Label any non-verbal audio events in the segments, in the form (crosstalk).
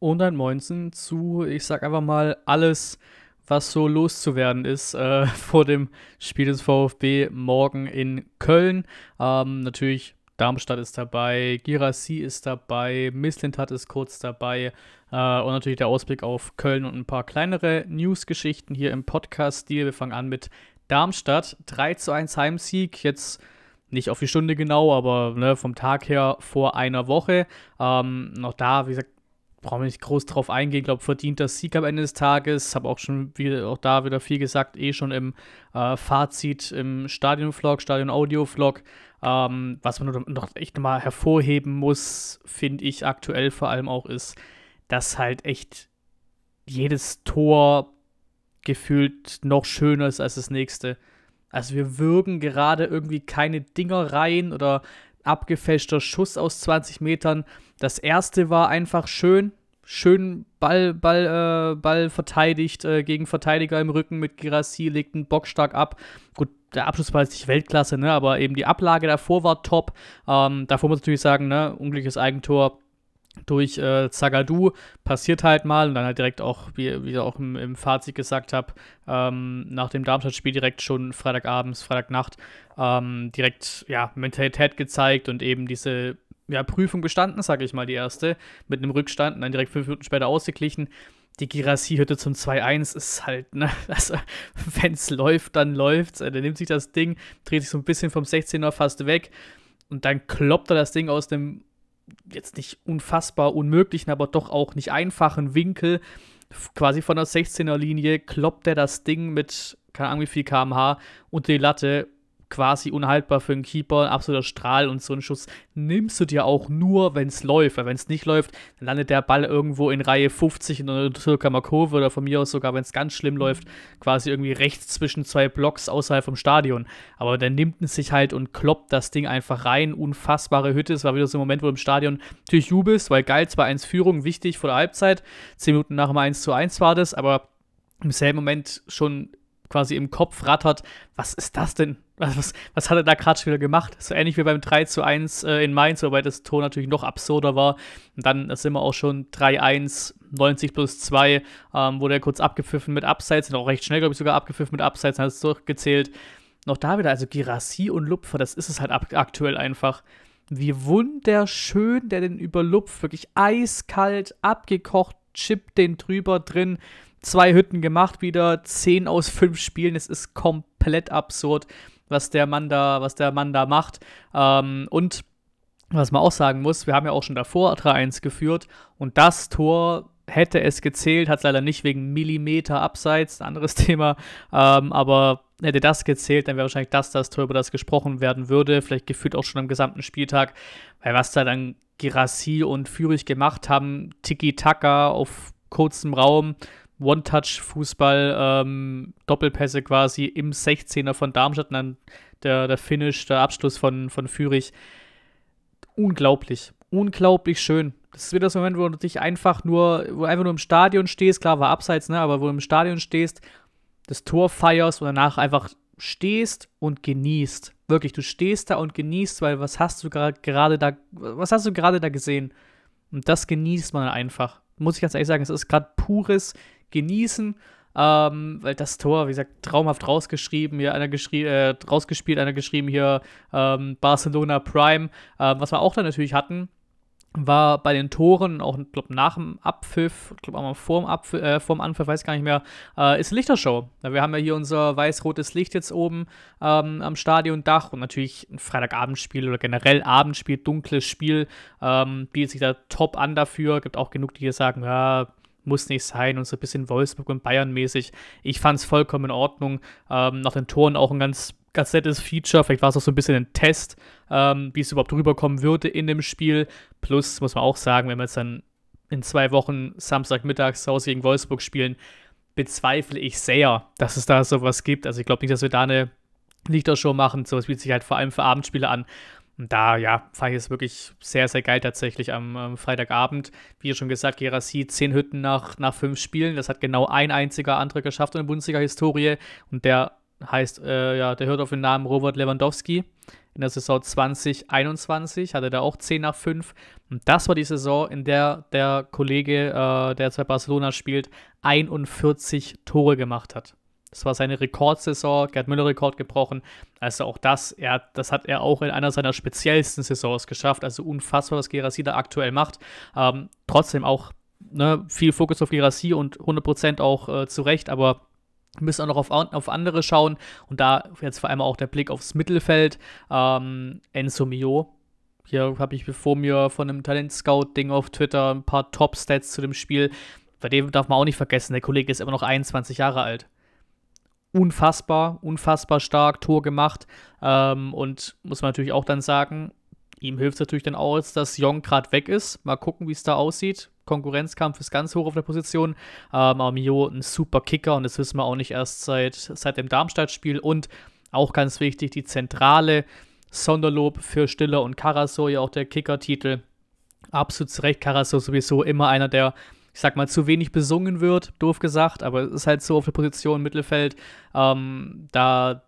und ein Moinsen zu, ich sag einfach mal, alles, was so loszuwerden ist äh, (laughs) vor dem Spiel des VfB morgen in Köln. Ähm, natürlich Darmstadt ist dabei, Girassi ist dabei, Mislintat ist kurz dabei äh, und natürlich der Ausblick auf Köln und ein paar kleinere Newsgeschichten hier im Podcast-Stil. Wir fangen an mit Darmstadt. 3 zu 1 Heimsieg, jetzt nicht auf die Stunde genau, aber ne, vom Tag her vor einer Woche. Ähm, noch da, wie gesagt, brauchen wir nicht groß drauf eingehen. Ich glaube, verdienter Sieg am Ende des Tages. Habe auch schon wieder, auch da wieder viel gesagt, eh schon im äh, Fazit im Stadion-Vlog, Stadion-Audio-Vlog. Ähm, was man noch echt mal hervorheben muss, finde ich aktuell vor allem auch, ist, dass halt echt jedes Tor gefühlt noch schöner ist als das nächste. Also wir würgen gerade irgendwie keine Dinger rein oder abgefälschter Schuss aus 20 Metern das erste war einfach schön, schön Ball, Ball, äh, Ball verteidigt äh, gegen Verteidiger im Rücken mit Girassi, legt einen Bock stark ab. Gut, der Abschlussball ist nicht Weltklasse, ne? aber eben die Ablage davor war top. Ähm, davor muss ich natürlich sagen, ne? unglückliches Eigentor durch äh, Zagadou passiert halt mal und dann halt direkt auch, wie, wie ich auch im, im Fazit gesagt habe, ähm, nach dem Darmstadt-Spiel direkt schon Freitagabends, Freitagnacht ähm, direkt ja, Mentalität gezeigt und eben diese ja, Prüfung bestanden, sage ich mal, die erste, mit einem Rückstand dann direkt fünf Minuten später ausgeglichen. Die Girassi-Hütte zum 2-1 ist halt, ne, (laughs) also, wenn's läuft, dann läuft's. Äh, der nimmt sich das Ding, dreht sich so ein bisschen vom 16er fast weg und dann kloppt er das Ding aus dem jetzt nicht unfassbar unmöglichen, aber doch auch nicht einfachen Winkel, quasi von der 16er-Linie, kloppt er das Ding mit, keine Ahnung wie viel kmh, unter die Latte quasi unhaltbar für einen Keeper, ein absoluter Strahl und so einen Schuss nimmst du dir auch nur, wenn es läuft. Weil wenn es nicht läuft, dann landet der Ball irgendwo in Reihe 50 in einer Türkamer Kurve oder von mir aus sogar, wenn es ganz schlimm mhm. läuft, quasi irgendwie rechts zwischen zwei Blocks außerhalb vom Stadion. Aber dann nimmt es sich halt und kloppt das Ding einfach rein. Unfassbare Hütte. Es war wieder so ein Moment, wo du im Stadion natürlich jubelst, weil geil, 2-1 Führung, wichtig vor der Halbzeit. Zehn Minuten nach dem 1 zu 1 war das, aber im selben Moment schon quasi im Kopf rattert, was ist das denn? Was, was, was hat er da gerade schon wieder gemacht? So ähnlich wie beim 3 zu 1 äh, in Mainz, wobei das Tor natürlich noch absurder war. Und dann sind wir auch schon 3-1, 90 plus 2, ähm, wurde er kurz abgepfiffen mit Abseits, und auch recht schnell, glaube ich, sogar abgepfiffen mit Abseits, dann hat es durchgezählt. Noch da wieder, also Girassi und Lupfer, das ist es halt aktuell einfach. Wie wunderschön der den überlupft, wirklich eiskalt, abgekocht, chippt den drüber drin zwei Hütten gemacht wieder, zehn aus fünf Spielen. Es ist komplett absurd, was der Mann da, was der Mann da macht. Ähm, und was man auch sagen muss, wir haben ja auch schon davor 3-1 geführt und das Tor hätte es gezählt, hat es leider nicht wegen Millimeter abseits, ein anderes (laughs) Thema, ähm, aber hätte das gezählt, dann wäre wahrscheinlich das das Tor, über das gesprochen werden würde, vielleicht gefühlt auch schon am gesamten Spieltag, weil was da dann Girassi und Führig gemacht haben, Tiki-Taka auf kurzem Raum, One-Touch-Fußball, ähm, Doppelpässe quasi im 16er von Darmstadt und dann der, der Finish, der Abschluss von, von Fürich. Unglaublich, unglaublich schön. Das ist wieder das Moment, wo du dich einfach nur, wo einfach nur im Stadion stehst, klar war abseits, ne, aber wo du im Stadion stehst, das Tor feierst und danach einfach stehst und genießt. Wirklich, du stehst da und genießt, weil was hast du gerade da, was hast du gerade da gesehen? Und das genießt man einfach. Muss ich ganz ehrlich sagen, es ist gerade pures genießen. Ähm, weil das Tor, wie gesagt, traumhaft rausgeschrieben, hier einer geschrieben, äh, rausgespielt, einer geschrieben hier ähm, Barcelona Prime. Ähm, was wir auch dann natürlich hatten, war bei den Toren, auch glaub, nach dem Abpfiff, glaub, glaube auch mal vor dem, äh, vor Anpfiff, weiß gar nicht mehr, äh, ist Lichtershow. Wir haben ja hier unser weiß-rotes Licht jetzt oben ähm, am Stadiondach und natürlich ein Freitagabendspiel oder generell Abendspiel, dunkles Spiel, ähm, bietet sich da top an dafür. Gibt auch genug, die hier sagen, ja, muss nicht sein und so ein bisschen Wolfsburg und Bayern mäßig. Ich fand es vollkommen in Ordnung. Ähm, nach den Toren auch ein ganz, ganz nettes Feature. Vielleicht war es auch so ein bisschen ein Test, ähm, wie es überhaupt rüberkommen würde in dem Spiel. Plus, muss man auch sagen, wenn wir jetzt dann in zwei Wochen Samstagmittags Haus gegen Wolfsburg spielen, bezweifle ich sehr, dass es da sowas gibt. Also ich glaube nicht, dass wir da eine Lichter-Show machen. Sowas bietet sich halt vor allem für Abendspiele an. Und da, ja, fand ich es wirklich sehr, sehr geil tatsächlich am ähm, Freitagabend. Wie schon gesagt, Gerassi, zehn Hütten nach, nach fünf Spielen. Das hat genau ein einziger anderer geschafft in der Bundesliga-Historie. Und der heißt, äh, ja, der hört auf den Namen Robert Lewandowski. In der Saison 2021 hatte da auch 10 nach 5. Und das war die Saison, in der der Kollege, äh, der jetzt bei Barcelona spielt, 41 Tore gemacht hat. Das war seine Rekordsaison, Gerd Müller-Rekord gebrochen. Also auch das, er, das hat er auch in einer seiner speziellsten Saisons geschafft. Also unfassbar, was Gerasi da aktuell macht. Ähm, trotzdem auch ne, viel Fokus auf Gerasi und 100% auch äh, zu Recht, aber müssen auch noch auf, auf, andere schauen. Und da jetzt vor allem auch der Blick aufs Mittelfeld. Ähm, Enzo Mio, hier habe ich vor mir von einem Talent-Scout-Ding auf Twitter ein paar Top-Stats zu dem Spiel. Bei dem darf man auch nicht vergessen, der Kollege ist immer noch 21 Jahre alt unfassbar, unfassbar stark Tor gemacht. Ähm, und muss man natürlich auch dann sagen, ihm hilft es natürlich dann auch, dass Jong gerade weg ist. Mal gucken, wie es da aussieht. Konkurrenzkampf ist ganz hoch auf der Position. Ähm, aber Mio ein super Kicker und das wissen wir auch nicht erst seit, seit dem Darmstadt-Spiel. Und auch ganz wichtig, die Zentrale. Sonderlob für Stiller und Karaso, ja auch der Kickertitel. Absolut zu Recht, Karaso sowieso immer einer der ich sag mal, zu wenig besungen wird, doof gesagt, aber es ist halt so auf der Position im Mittelfeld, ähm, da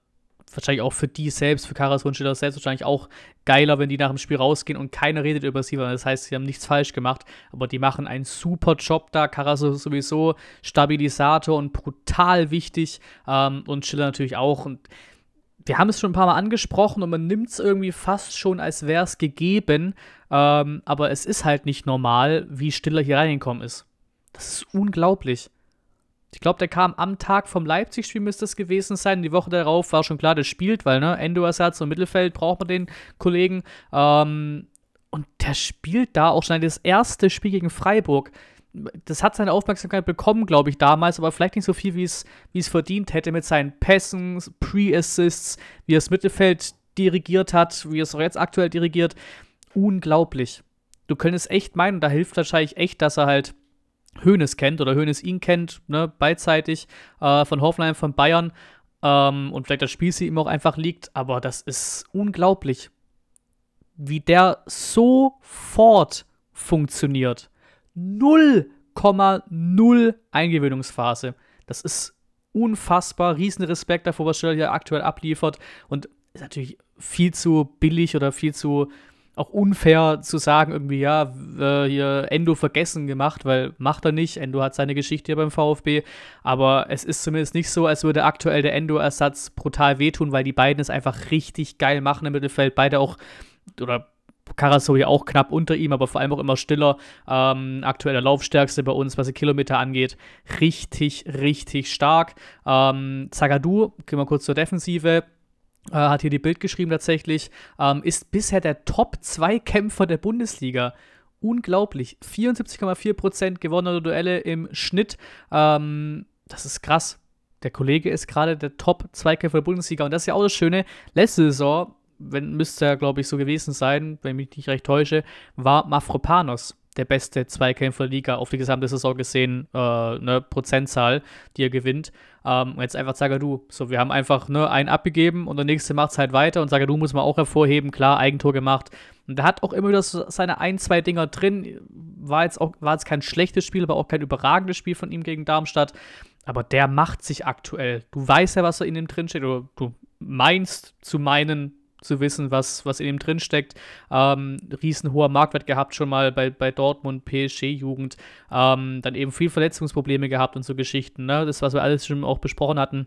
wahrscheinlich auch für die selbst, für Karas und Schiller selbst wahrscheinlich auch geiler, wenn die nach dem Spiel rausgehen und keiner redet über sie, weil das heißt, sie haben nichts falsch gemacht, aber die machen einen super Job da. Karas ist sowieso Stabilisator und brutal wichtig ähm, und Schiller natürlich auch und wir haben es schon ein paar Mal angesprochen und man nimmt es irgendwie fast schon, als wäre es gegeben, ähm, aber es ist halt nicht normal, wie Stiller hier reingekommen ist. Das ist unglaublich. Ich glaube, der kam am Tag vom Leipzig-Spiel, müsste es gewesen sein. Die Woche darauf war schon klar, der spielt, weil, ne, Endo-Ersatz und Mittelfeld braucht man den Kollegen. Ähm, und der spielt da auch schon das erste Spiel gegen Freiburg. Das hat seine Aufmerksamkeit bekommen, glaube ich, damals, aber vielleicht nicht so viel, wie es verdient hätte mit seinen Pässen, Pre-Assists, wie er das Mittelfeld dirigiert hat, wie er es auch jetzt aktuell dirigiert. Unglaublich. Du könntest echt meinen, da hilft wahrscheinlich echt, dass er halt Hoeneß kennt oder Hoeneß ihn kennt, ne, beidseitig äh, von Hoffenheim, von Bayern ähm, und vielleicht das Spiel sie ihm auch einfach liegt, aber das ist unglaublich, wie der sofort funktioniert. 0,0 Eingewöhnungsphase. Das ist unfassbar, riesen Respekt davor, was Schiller hier aktuell abliefert und ist natürlich viel zu billig oder viel zu auch unfair zu sagen, irgendwie, ja, äh, hier Endo vergessen gemacht, weil macht er nicht. Endo hat seine Geschichte hier beim VfB. Aber es ist zumindest nicht so, als würde aktuell der Endo-Ersatz brutal wehtun, weil die beiden es einfach richtig geil machen im Mittelfeld. Beide auch, oder Karaso auch knapp unter ihm, aber vor allem auch immer stiller. Ähm, aktueller Laufstärkste bei uns, was die Kilometer angeht. Richtig, richtig stark. Ähm, Zagadu, gehen wir kurz zur Defensive. Äh, hat hier die Bild geschrieben tatsächlich, ähm, ist bisher der Top-2-Kämpfer der Bundesliga. Unglaublich. 74,4% gewonnene Duelle im Schnitt. Ähm, das ist krass. Der Kollege ist gerade der Top-Zweikämpfer der Bundesliga. Und das ist ja auch das Schöne. Letzte Saison, wenn müsste ja, glaube ich, so gewesen sein, wenn ich mich nicht recht täusche, war Mafropanos der beste Zweikämpfer der Liga auf die gesamte Saison gesehen, äh, ne, Prozentzahl, die er gewinnt. Ähm, jetzt einfach sage du, So, wir haben einfach ne, einen abgegeben und der nächste macht es halt weiter und sage du, muss man auch hervorheben, klar, Eigentor gemacht. Und der hat auch immer wieder so seine ein, zwei Dinger drin. War jetzt auch, war jetzt kein schlechtes Spiel, aber auch kein überragendes Spiel von ihm gegen Darmstadt. Aber der macht sich aktuell. Du weißt ja, was er in ihm drinsteht, oder du meinst zu meinen, zu wissen, was, was in ihm drinsteckt. Ähm, riesenhoher Marktwert gehabt schon mal bei, bei Dortmund, PSG-Jugend. Ähm, dann eben viel Verletzungsprobleme gehabt und so Geschichten. Ne? Das, was wir alles schon auch besprochen hatten,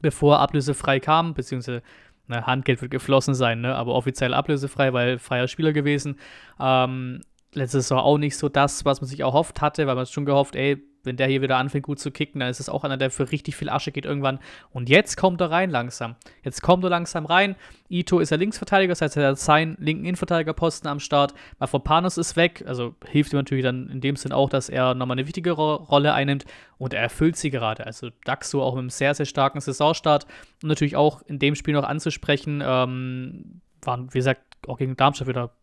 bevor ablösefrei kam, beziehungsweise na, Handgeld wird geflossen sein, ne? aber offiziell ablösefrei, weil freier Spieler gewesen. Ähm, letztes Jahr auch nicht so das, was man sich erhofft hatte, weil man schon gehofft, ey, wenn der hier wieder anfängt gut zu kicken, dann ist es auch einer, der für richtig viel Asche geht irgendwann. Und jetzt kommt er rein langsam. Jetzt kommt er langsam rein. Ito ist der Linksverteidiger, das heißt, er hat seinen linken Innenverteidigerposten am Start. Mafropanos ist weg, also hilft ihm natürlich dann in dem Sinn auch, dass er nochmal eine wichtige Rolle einnimmt. Und er erfüllt sie gerade. Also Daxo auch mit einem sehr, sehr starken Saisonstart. Und natürlich auch in dem Spiel noch anzusprechen, ähm, waren, wie gesagt, auch gegen Darmstadt wieder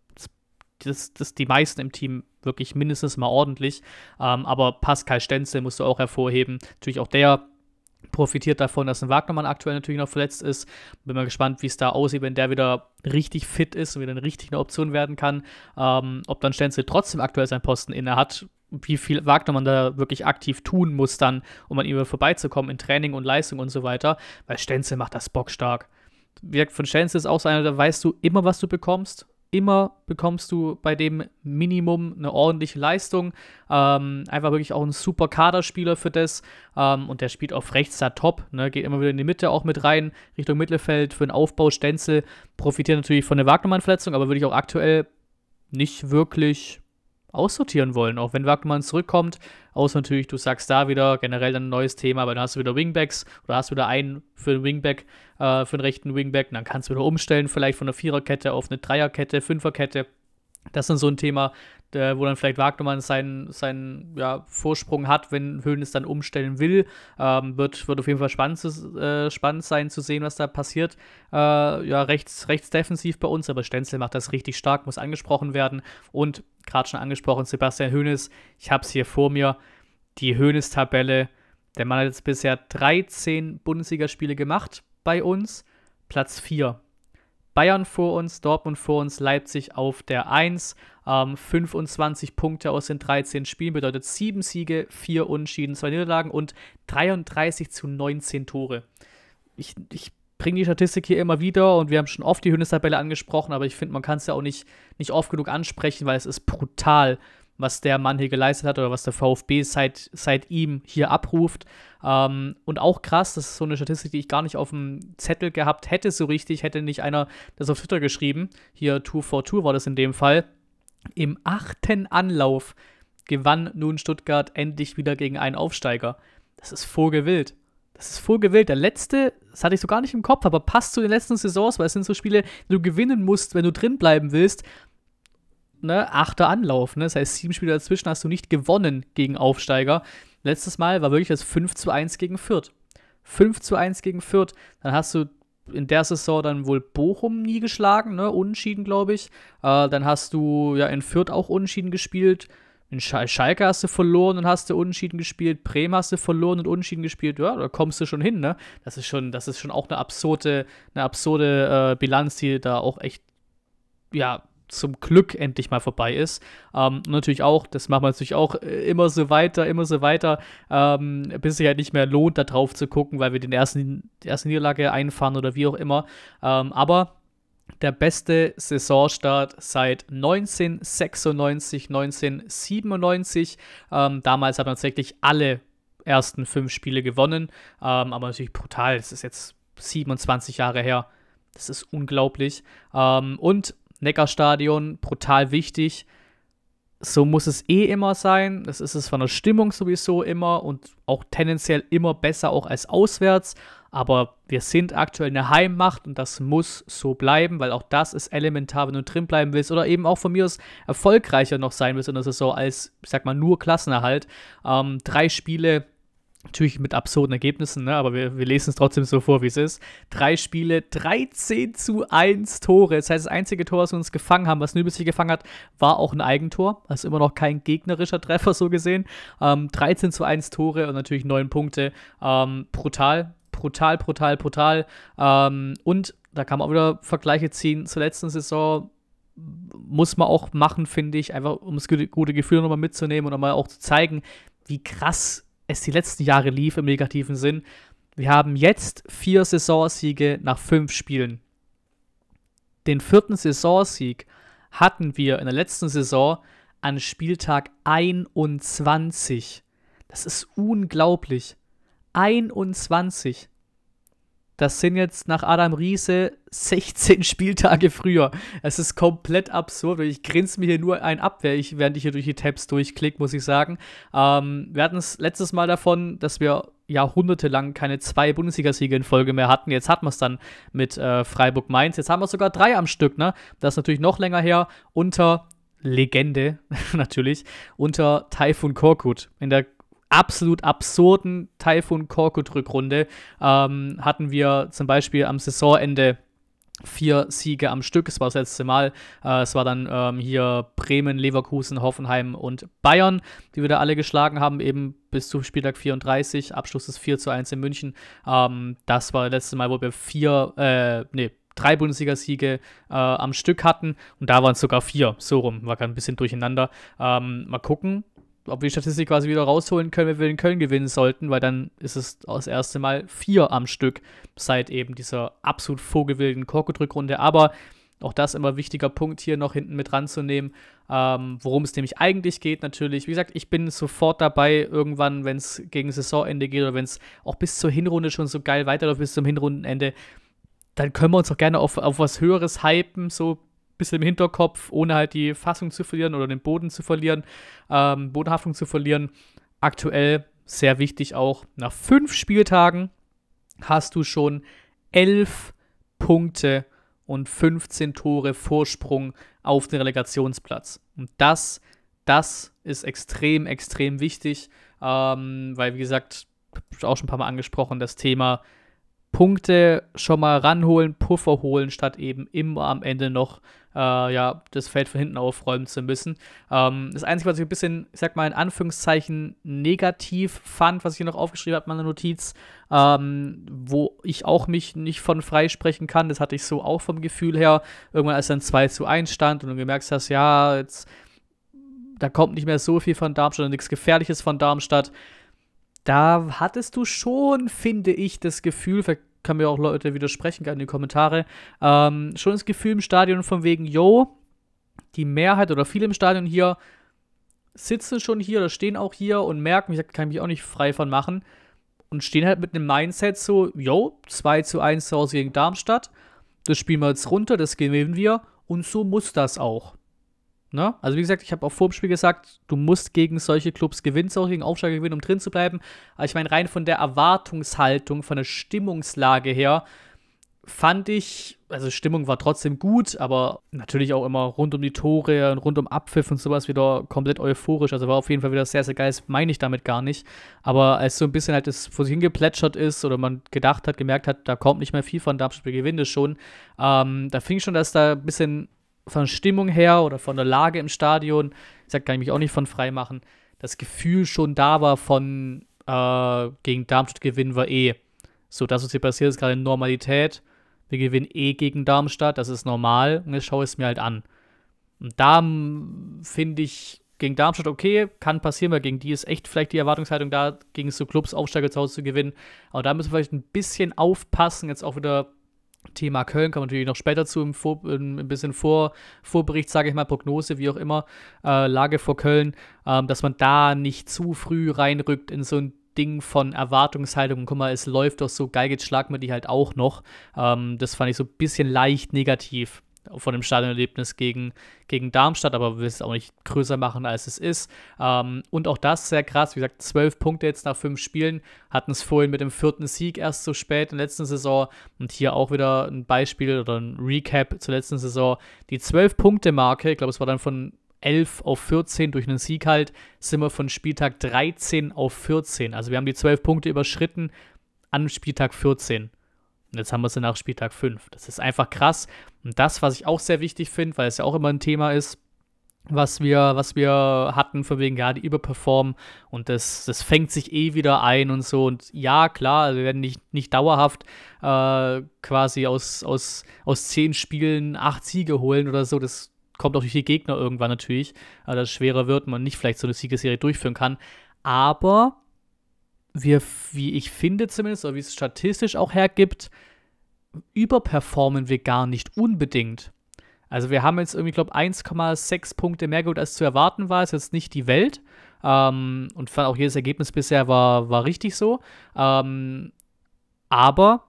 das, das die meisten im Team wirklich mindestens mal ordentlich. Ähm, aber Pascal Stenzel musst du auch hervorheben. Natürlich auch der profitiert davon, dass ein Wagnermann aktuell natürlich noch verletzt ist. Bin mal gespannt, wie es da aussieht, wenn der wieder richtig fit ist und wieder eine richtige Option werden kann. Ähm, ob dann Stenzel trotzdem aktuell seinen Posten inne hat, wie viel Wagnermann da wirklich aktiv tun muss dann, um an ihm vorbeizukommen in Training und Leistung und so weiter. Weil Stenzel macht das bockstark. Von Stenzel ist auch so einer, da weißt du immer, was du bekommst Immer bekommst du bei dem Minimum eine ordentliche Leistung. Ähm, einfach wirklich auch ein super Kaderspieler für das. Ähm, und der spielt auf rechts da top. Ne? Geht immer wieder in die Mitte auch mit rein, Richtung Mittelfeld für den Aufbau. Stenzel profitiert natürlich von der Wagnermann-Verletzung, aber würde ich auch aktuell nicht wirklich aussortieren wollen. Auch wenn Wagnermann zurückkommt, außer natürlich, du sagst da wieder generell ein neues Thema, aber dann hast du wieder Wingbacks oder hast du wieder einen für den Wingback, äh, für den rechten Wingback, und dann kannst du wieder umstellen, vielleicht von einer Viererkette auf eine Dreierkette, Fünferkette. Das ist dann so ein Thema, der, äh, wo dann vielleicht Wagnermann seinen, seinen ja, Vorsprung hat, wenn Höhn es dann umstellen will. Ähm, wird, wird auf jeden Fall spannend, zu, äh, spannend sein zu sehen, was da passiert. Äh, ja, rechts, rechts defensiv bei uns, aber Stenzel macht das richtig stark, muss angesprochen werden. Und gerade schon angesprochen, Sebastian Höhnes, ich habe es hier vor mir, die Höhnes-Tabelle. Der Mann hat jetzt bisher 13 Bundesligaspiele gemacht bei uns, Platz 4 Bayern vor uns, Dortmund vor uns, Leipzig auf der 1. Ähm, 25 Punkte aus den 13 Spielen bedeutet 7 Siege, 4 Unschieden, 2 Niederlagen und 33 zu 19 Tore. Ich, ich bringe die Statistik hier immer wieder und wir haben schon oft die Hündestabelle angesprochen, aber ich finde, man kann es ja auch nicht, nicht oft genug ansprechen, weil es ist brutal, was der Mann hier geleistet hat oder was der VfB seit, seit ihm hier abruft. Ähm, und auch krass, das ist so eine Statistik, die ich gar nicht auf dem Zettel gehabt hätte, so richtig, hätte nicht einer das auf Twitter geschrieben. Hier Tour for Tour war das in dem Fall. Im achten Anlauf gewann nun Stuttgart endlich wieder gegen einen Aufsteiger. Das ist vorgewillt. Das ist vorgewillt. Der letzte, das hatte ich so gar nicht im Kopf, aber passt zu den letzten Saisons, weil es sind so Spiele, die du gewinnen musst, wenn du drin bleiben willst ne, achter Anlauf. Ne? Das heißt, sieben Spiele dazwischen hast du nicht gewonnen gegen Aufsteiger. Letztes Mal war wirklich das 5 zu 1 gegen Fürth. 5 zu 1 gegen Fürth. Dann hast du in der Saison dann wohl Bochum nie geschlagen, ne? Unentschieden, glaube ich. Äh, dann hast du ja in Fürth auch Unentschieden gespielt. In Sch Schalke hast du verloren und hast du Unentschieden gespielt. Bremen hast du verloren und Unentschieden gespielt. Ja, da kommst du schon hin, ne? Das ist schon, das ist schon auch eine absurde, eine absurde äh, Bilanz, die da auch echt, ja, zum Glück endlich mal vorbei ist. Ähm, natürlich auch, das machen wir natürlich auch äh, immer so weiter, immer so weiter, ähm, bis es sich halt nicht mehr lohnt, da drauf zu gucken, weil wir den ersten, die erste Niederlage einfahren oder wie auch immer. Ähm, aber der beste Saisonstart seit 1996, 1997. Ähm, damals hat man tatsächlich alle ersten fünf Spiele gewonnen, ähm, aber natürlich brutal. Es ist jetzt 27 Jahre her. Das ist unglaublich. Ähm, und Neckarstadion, brutal wichtig. So muss es eh immer sein. Das ist es von der Stimmung sowieso immer und auch tendenziell immer besser auch als auswärts. Aber wir sind aktuell eine Heimmacht und das muss so bleiben, weil auch das ist elementar, wenn du drin bleiben willst oder eben auch von mir aus erfolgreicher noch sein willst in der Saison als, ich sag mal, nur Klassenerhalt. Ähm, drei Spiele Natürlich mit absurden Ergebnissen, ne? aber wir, wir lesen es trotzdem so vor, wie es ist. Drei Spiele, 13 zu 1 Tore. Das heißt, das einzige Tor, was wir uns gefangen haben, was Nübel sich gefangen hat, war auch ein Eigentor. Also immer noch kein gegnerischer Treffer, so gesehen. Ähm, 13 zu 1 Tore und natürlich 9 Punkte. Ähm, brutal, brutal, brutal, brutal. Ähm, und da kann man auch wieder Vergleiche ziehen zur letzten Saison muss man auch machen, finde ich, einfach um das gute Gefühl nochmal mitzunehmen und nochmal auch zu zeigen, wie krass es die letzten Jahre lief im negativen Sinn. Wir haben jetzt vier Saisonsiege nach fünf Spielen. Den vierten Saisonsieg hatten wir in der letzten Saison an Spieltag 21. Das ist unglaublich. 21. Das sind jetzt nach Adam Riese 16 (laughs) Spieltage früher. Es ist komplett absurd. Ich grinse mir hier nur ein ab, während ich hier durch die Tabs durchklicke, muss ich sagen. Ähm, wir hatten es letztes Mal davon, dass wir jahrhundertelang keine zwei Bundesligasiege in Folge mehr hatten. Jetzt hatten wir es dann mit äh, Freiburg-Mainz. Jetzt haben wir sogar drei am Stück. Ne? Das ist natürlich noch länger her unter Legende, (laughs) natürlich, unter Taifun Korkut. In der absolut absurden Taifun Korkut-Rückrunde ähm, hatten wir zum Beispiel am Saisonende vier Siege am Stück. Es war das letzte Mal. Äh, es war dann ähm, hier Bremen, Leverkusen, Hoffenheim und Bayern, die wir da alle geschlagen haben, eben bis zu Spieltag 34. Abschluss ist 4 zu 1 in München. Ähm, das war das letzte Mal, wo wir vier, äh, nee, drei Bundesliga-Siege äh, am Stück hatten und da waren es sogar vier. So rum, war gerade ein bisschen durcheinander. Ähm, mal gucken, ob wir die Statistik quasi wieder rausholen können, wenn wir in Köln gewinnen sollten, weil dann ist es das erste Mal vier am Stück seit eben dieser absolut vogelwilden Korkut-Rückrunde. Aber auch das immer wichtiger Punkt hier noch hinten mit ranzunehmen, ähm, worum es nämlich eigentlich geht natürlich. Wie gesagt, ich bin sofort dabei irgendwann, wenn es gegen Saisonende geht oder wenn es auch bis zur Hinrunde schon so geil weiterläuft, bis zum Hinrundenende, dann können wir uns auch gerne auf, auf was Höheres hypen, so bisschen im Hinterkopf, ohne halt die Fassung zu verlieren oder den Boden zu verlieren, ähm, Bodenhaftung zu verlieren. Aktuell sehr wichtig auch, nach fünf Spieltagen hast du schon elf Punkte und 15 Tore Vorsprung auf den Relegationsplatz. Und das, das ist extrem, extrem wichtig, ähm, weil, wie gesagt, auch schon ein paar Mal angesprochen, das Thema Punkte schon mal ranholen, Puffer holen, statt eben immer am Ende noch äh, ja, das Feld von hinten aufräumen zu müssen. Ähm, das Einzige, was ich ein bisschen, ich sag mal in Anführungszeichen, negativ fand, was ich hier noch aufgeschrieben habe, meine Notiz, ähm, wo ich auch mich nicht von freisprechen kann, das hatte ich so auch vom Gefühl her, irgendwann als dann 2 zu 1 stand und du gemerkt hast, ja, jetzt da kommt nicht mehr so viel von Darmstadt, nichts Gefährliches von Darmstadt. Da hattest du schon, finde ich, das Gefühl, kann mir auch Leute widersprechen, gerne in die Kommentare, ähm, schon das Gefühl im Stadion von wegen, yo, die Mehrheit oder viele im Stadion hier sitzen schon hier oder stehen auch hier und merken, ich kann mich auch nicht frei von machen und stehen halt mit einem Mindset so, yo, 2 zu 1 zu Hause gegen Darmstadt, das spielen wir jetzt runter, das gewinnen wir und so muss das auch. Ne? Also wie gesagt, ich habe auch vor dem Spiel gesagt, du musst gegen solche Clubs gewinnen, auch gegen Aufsteiger gewinnen, um drin zu bleiben. Aber ich meine, rein von der Erwartungshaltung, von der Stimmungslage her, fand ich, also Stimmung war trotzdem gut, aber natürlich auch immer rund um die Tore und rund um Abpfiff und sowas wieder komplett euphorisch. Also war auf jeden Fall wieder sehr, sehr geil, das meine ich damit gar nicht. Aber als so ein bisschen halt das vor sich hingeplätschert ist oder man gedacht hat, gemerkt hat, da kommt nicht mehr viel von Darmstadt, wir gewinnen das schon, ähm, da fing schon, dass da ein bisschen von der Stimmung her oder von der Lage im Stadion, ich sag, kann ich mich auch nicht von frei machen, das Gefühl schon da war von äh, gegen Darmstadt gewinnen wir eh. So, das, was hier passiert, ist gerade Normalität. Wir gewinnen eh gegen Darmstadt, das ist normal und jetzt schaue ich es mir halt an. Und da finde ich gegen Darmstadt okay, kann passieren, weil gegen die ist echt vielleicht die Erwartungshaltung da, gegen so Clubs Aufsteiger zu Hause zu gewinnen. Aber da müssen wir vielleicht ein bisschen aufpassen, jetzt auch wieder Thema Köln kommen natürlich noch später zu, im vor, ein bisschen vor, Vorbericht, sage ich mal, Prognose, wie auch immer, äh, Lage vor Köln, äh, dass man da nicht zu früh reinrückt in so ein Ding von Erwartungshaltung. Guck mal, es läuft doch so geil, jetzt schlagen wir die halt auch noch. Ähm, das fand ich so ein bisschen leicht negativ von dem Stadionerlebnis gegen, gegen Darmstadt, aber will es auch nicht größer machen, als es ist. Ähm, und auch das sehr krass, wie gesagt, zwölf Punkte jetzt nach fünf Spielen, hatten es vorhin mit dem vierten Sieg erst so spät in der letzten Saison und hier auch wieder ein Beispiel oder ein Recap zur letzten Saison. Die zwölf Punkte Marke, ich glaube, es war dann von 11 auf 14 durch einen Sieg halt, sind wir von Spieltag 13 auf 14. Also wir haben die zwölf Punkte überschritten an Spieltag 14. Und jetzt haben wir es nach Spieltag 5. Das ist einfach krass. Und das, was ich auch sehr wichtig finde, weil es ja auch immer ein Thema ist, was wir, was wir hatten, von wegen, ja, die überperformen und das, das fängt sich eh wieder ein und so. Und ja, klar, wir werden nicht, nicht dauerhaft äh, quasi aus, aus, aus zehn Spielen acht Siege holen oder so. Das kommt auch durch die Gegner irgendwann natürlich, äh, dass es schwerer wird und man nicht vielleicht so eine Siegeserie durchführen kann. Aber wir, wie ich finde zumindest, oder wie es statistisch auch hergibt, überperformen wir gar nicht unbedingt. Also wir haben jetzt irgendwie, glaube ich, 1,6 Punkte mehr geholt, als zu erwarten war. Ist jetzt nicht die Welt. Ähm, und fand auch jedes Ergebnis bisher war, war richtig so. Ähm, aber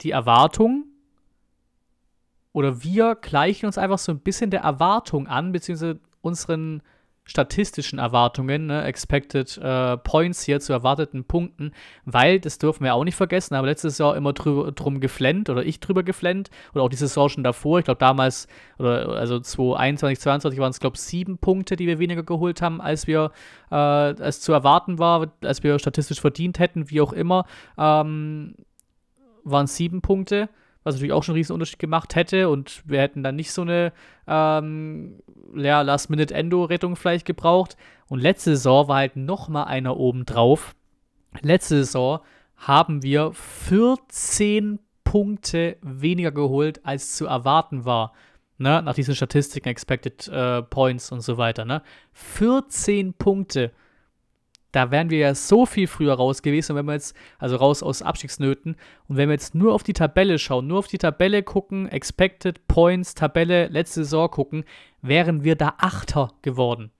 die Erwartung oder wir gleichen uns einfach so ein bisschen der Erwartung an, beziehungsweise unseren statistischen Erwartungen, ne, Expected äh, Points hier zu erwarteten Punkten, weil, das dürfen wir auch nicht vergessen, aber letztes Jahr immer drü drum geflennt oder ich drüber geflennt oder auch die Saison schon davor, ich glaube damals, oder also 2021, 2022 waren es, glaube ich, sieben Punkte, die wir weniger geholt haben, als wir äh, als zu erwarten war, als wir statistisch verdient hätten, wie auch immer, ähm, waren sieben Punkte was natürlich auch schon einen riesen Unterschied gemacht hätte und wir hätten dann nicht so eine ähm, ja, Last-Minute-Endo-Rettung vielleicht gebraucht. Und letzte Saison war halt nochmal einer oben drauf. Letzte Saison haben wir 14 Punkte weniger geholt, als zu erwarten war. Ne? Nach diesen Statistiken, Expected äh, Points und so weiter. Ne? 14 Punkte da wären wir ja so viel früher raus gewesen. wenn wir jetzt, also raus aus Abstiegsnöten, und wenn wir jetzt nur auf die Tabelle schauen, nur auf die Tabelle gucken, Expected Points, Tabelle, letzte Saison gucken, wären wir da Achter geworden.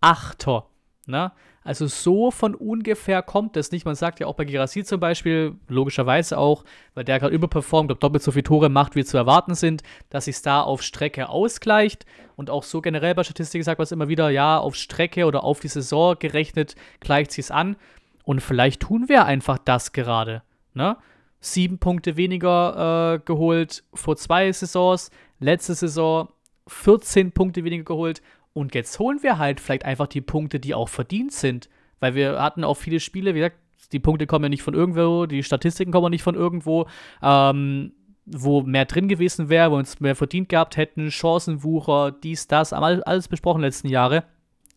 Achter. Na? Ne? Also so von ungefähr kommt es nicht. Man sagt ja auch bei Girassi zum Beispiel, logischerweise auch, weil der gerade überperformt, ob doppelt so viele Tore macht, wie zu erwarten sind, dass sich da auf Strecke ausgleicht. Und auch so generell bei Statistik sagt man es immer wieder, ja, auf Strecke oder auf die Saison gerechnet gleicht sich es an. Und vielleicht tun wir einfach das gerade. Ne? Sieben Punkte weniger äh, geholt vor zwei Saisons, letzte Saison 14 Punkte weniger geholt, und jetzt holen wir halt vielleicht einfach die Punkte, die auch verdient sind, weil wir hatten auch viele Spiele, wie gesagt, die Punkte kommen ja nicht von irgendwo, die Statistiken kommen ja nicht von irgendwo, ähm, wo mehr drin gewesen wäre, wo wir uns mehr verdient gehabt hätten, Chancenwucher, dies, das, haben alles besprochen letzten Jahre.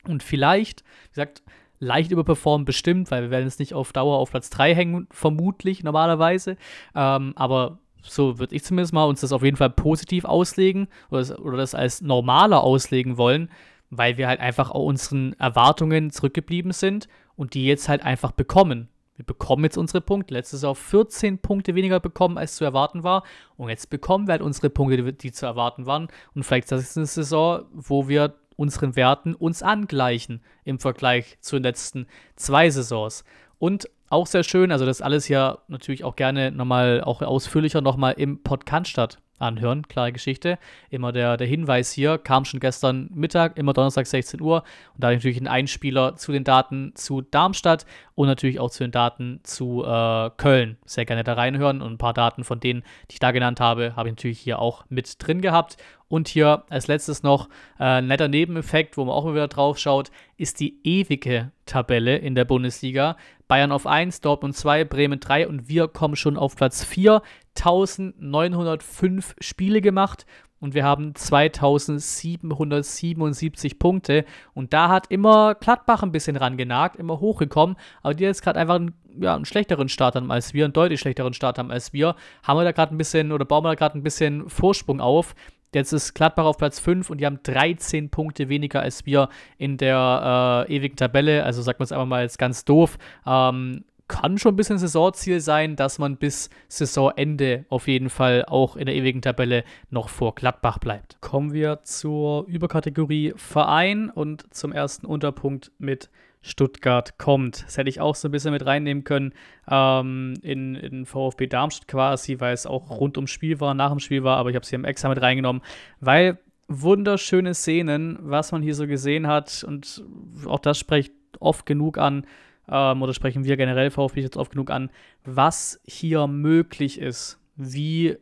Und vielleicht, wie gesagt, leicht überperformen bestimmt, weil wir werden es nicht auf Dauer auf Platz 3 hängen, vermutlich normalerweise. Ähm, aber so würde ich zumindest mal uns das auf jeden Fall positiv auslegen oder das, oder das als normaler auslegen wollen, weil wir halt einfach auch unseren Erwartungen zurückgeblieben sind und die jetzt halt einfach bekommen. Wir bekommen jetzt unsere Punkte. Letztes Jahr 14 Punkte weniger bekommen, als zu erwarten war. Und jetzt bekommen wir halt unsere Punkte, die zu erwarten waren. Und vielleicht das ist eine Saison, wo wir unseren Werten uns angleichen im Vergleich zu den letzten zwei Saisons. Und auch sehr schön. Also das alles ja natürlich auch gerne nochmal, auch ausführlicher nochmal im Podcast anhören. Klare Geschichte. Immer der, der Hinweis hier kam schon gestern Mittag, immer Donnerstag 16 Uhr. Und da natürlich ein Einspieler zu den Daten zu Darmstadt und natürlich auch zu den Daten zu äh, Köln. Sehr gerne da reinhören. Und ein paar Daten von denen, die ich da genannt habe, habe ich natürlich hier auch mit drin gehabt. Und hier als letztes noch äh, ein netter Nebeneffekt, wo man auch immer wieder drauf schaut, ist die ewige Tabelle in der Bundesliga. Bayern auf 1, Dortmund 2, Bremen 3 und wir kommen schon auf Platz 4. 1905 Spiele gemacht und wir haben 2777 Punkte. Und da hat immer Gladbach ein bisschen rangenagt, immer hochgekommen. Aber die jetzt gerade einfach einen, ja, einen schlechteren Start haben als wir, einen deutlich schlechteren Start haben als wir, haben wir da gerade ein bisschen oder bauen wir da gerade ein bisschen Vorsprung auf. Jetzt ist Gladbach auf Platz 5 und die haben 13 Punkte weniger als wir in der äh, ewigen Tabelle. Also sagt man es einfach mal jetzt ganz doof. Ähm, kann schon ein bisschen Saisonziel sein, dass man bis Saisonende auf jeden Fall auch in der ewigen Tabelle noch vor Gladbach bleibt. Kommen wir zur Überkategorie Verein und zum ersten Unterpunkt mit Stuttgart kommt. Das hätte ich auch so ein bisschen mit reinnehmen können ähm, in, in VfB Darmstadt quasi, weil es auch rund ums Spiel war, nach dem Spiel war, aber ich habe es hier im Extra mit reingenommen, weil wunderschöne Szenen, was man hier so gesehen hat und auch das spricht oft genug an, ähm, oder sprechen wir generell VfB jetzt oft genug an, was hier möglich ist, wie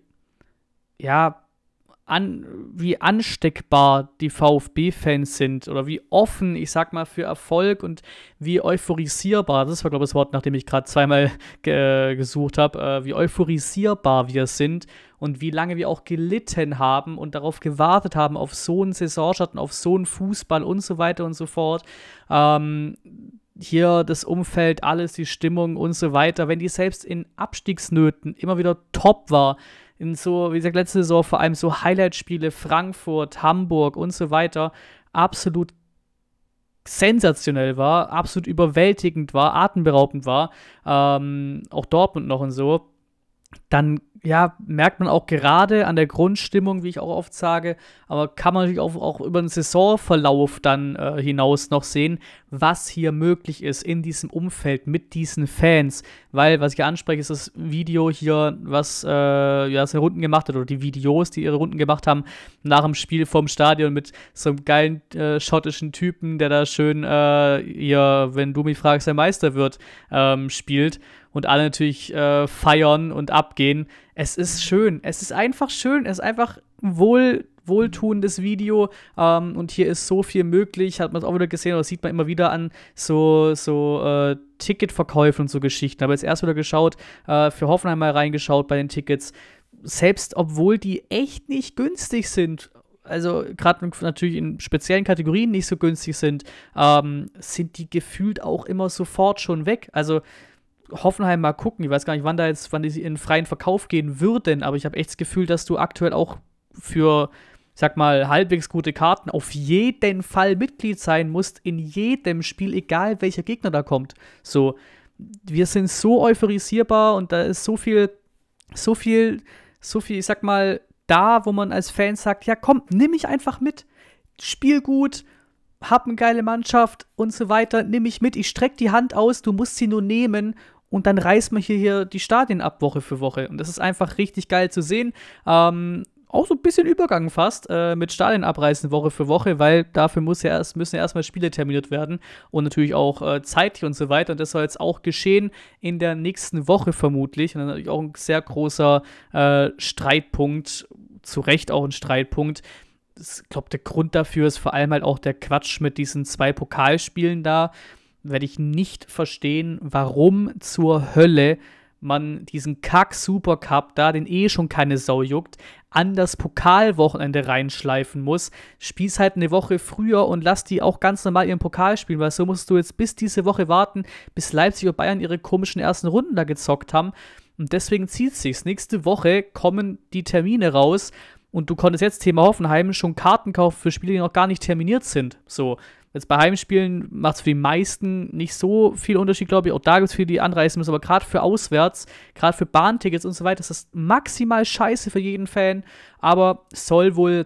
ja an, wie ansteckbar die VfB-Fans sind oder wie offen, ich sag mal, für Erfolg und wie euphorisierbar, das war, glaube ich, das Wort, nachdem ich gerade zweimal äh, gesucht habe, äh, wie euphorisierbar wir sind und wie lange wir auch gelitten haben und darauf gewartet haben, auf so einen Saisonschatten, auf so einen Fußball und so weiter und so fort. Ähm, hier das Umfeld, alles, die Stimmung und so weiter. Wenn die selbst in Abstiegsnöten immer wieder top war, in so, wie gesagt, letzte Saison vor allem so Highlight-Spiele, Frankfurt, Hamburg und so weiter, absolut sensationell war, absolut überwältigend war, atemberaubend war, ähm, auch Dortmund noch und so dann ja, merkt man auch gerade an der Grundstimmung, wie ich auch oft sage, aber kann man natürlich auch, auch über den Saisonverlauf dann äh, hinaus noch sehen, was hier möglich ist in diesem Umfeld mit diesen Fans. Weil, was ich anspreche, ist das Video hier, was äh, ja, seine Runden gemacht hat, oder die Videos, die ihre Runden gemacht haben, nach dem Spiel vorm Stadion mit so einem geilen äh, schottischen Typen, der da schön äh, ihr, wenn du mich fragst, der Meister wird, ähm, spielt und alle natürlich äh, feiern und abgehen. Es ist schön. Es ist einfach schön. Es ist einfach wohl wohltuendes Video ähm, und hier ist so viel möglich, hat man es auch wieder gesehen oder sieht man immer wieder an so, so äh, Ticketverkäufen und so Geschichten. Aber jetzt erst wieder geschaut, äh, für Hoffenheim mal reingeschaut bei den Tickets. Selbst obwohl die echt nicht günstig sind, also gerade natürlich in speziellen Kategorien nicht so günstig sind, ähm, sind die gefühlt auch immer sofort schon weg. Also Hoffenheim mal gucken. Ich weiß gar nicht, wann da jetzt, wann die in freien Verkauf gehen würden, aber ich habe echt das Gefühl, dass du aktuell auch für, ich sag mal, halbwegs gute Karten auf jeden Fall Mitglied sein musst in jedem Spiel, egal welcher Gegner da kommt. So, wir sind so euphorisierbar und da ist so viel, so viel, so viel, ich sag mal, da, wo man als Fan sagt, ja komm, nimm mich einfach mit, spiel gut, hab eine geile Mannschaft und so weiter, nimm mich mit, ich streck die Hand aus, du musst sie nur nehmen und dann reißt man hier, hier die Stadien ab Woche für Woche. Und das ist einfach richtig geil zu sehen. Ähm, auch so ein bisschen Übergang fast äh, mit Stadien abreißen Woche für Woche, weil dafür muss ja erst, müssen ja erstmal Spiele terminiert werden und natürlich auch äh, zeitlich und so weiter. Und das soll jetzt auch geschehen in der nächsten Woche vermutlich. Und dann natürlich auch ein sehr großer äh, Streitpunkt, zu Recht auch ein Streitpunkt. Ich glaube, der Grund dafür ist vor allem halt auch der Quatsch mit diesen zwei Pokalspielen da werde ich nicht verstehen, warum zur Hölle man diesen Kack supercup da den eh schon keine Sau juckt, an das Pokalwochenende reinschleifen muss. Spieß halt eine Woche früher und lass die auch ganz normal ihren Pokal spielen, weil so musst du jetzt bis diese Woche warten, bis Leipzig und Bayern ihre komischen ersten Runden da gezockt haben. Und deswegen zieht sich's. Nächste Woche kommen die Termine raus und du konntest jetzt Thema Hoffenheim schon Karten kaufen für Spiele, die noch gar nicht terminiert sind. So, Jetzt bei Heimspielen macht es für die meisten nicht so viel Unterschied, glaube ich. Auch da gibt es viele, die anreisen müssen. Aber gerade für auswärts, gerade für Bahntickets und so weiter, ist das maximal scheiße für jeden Fan. Aber soll wohl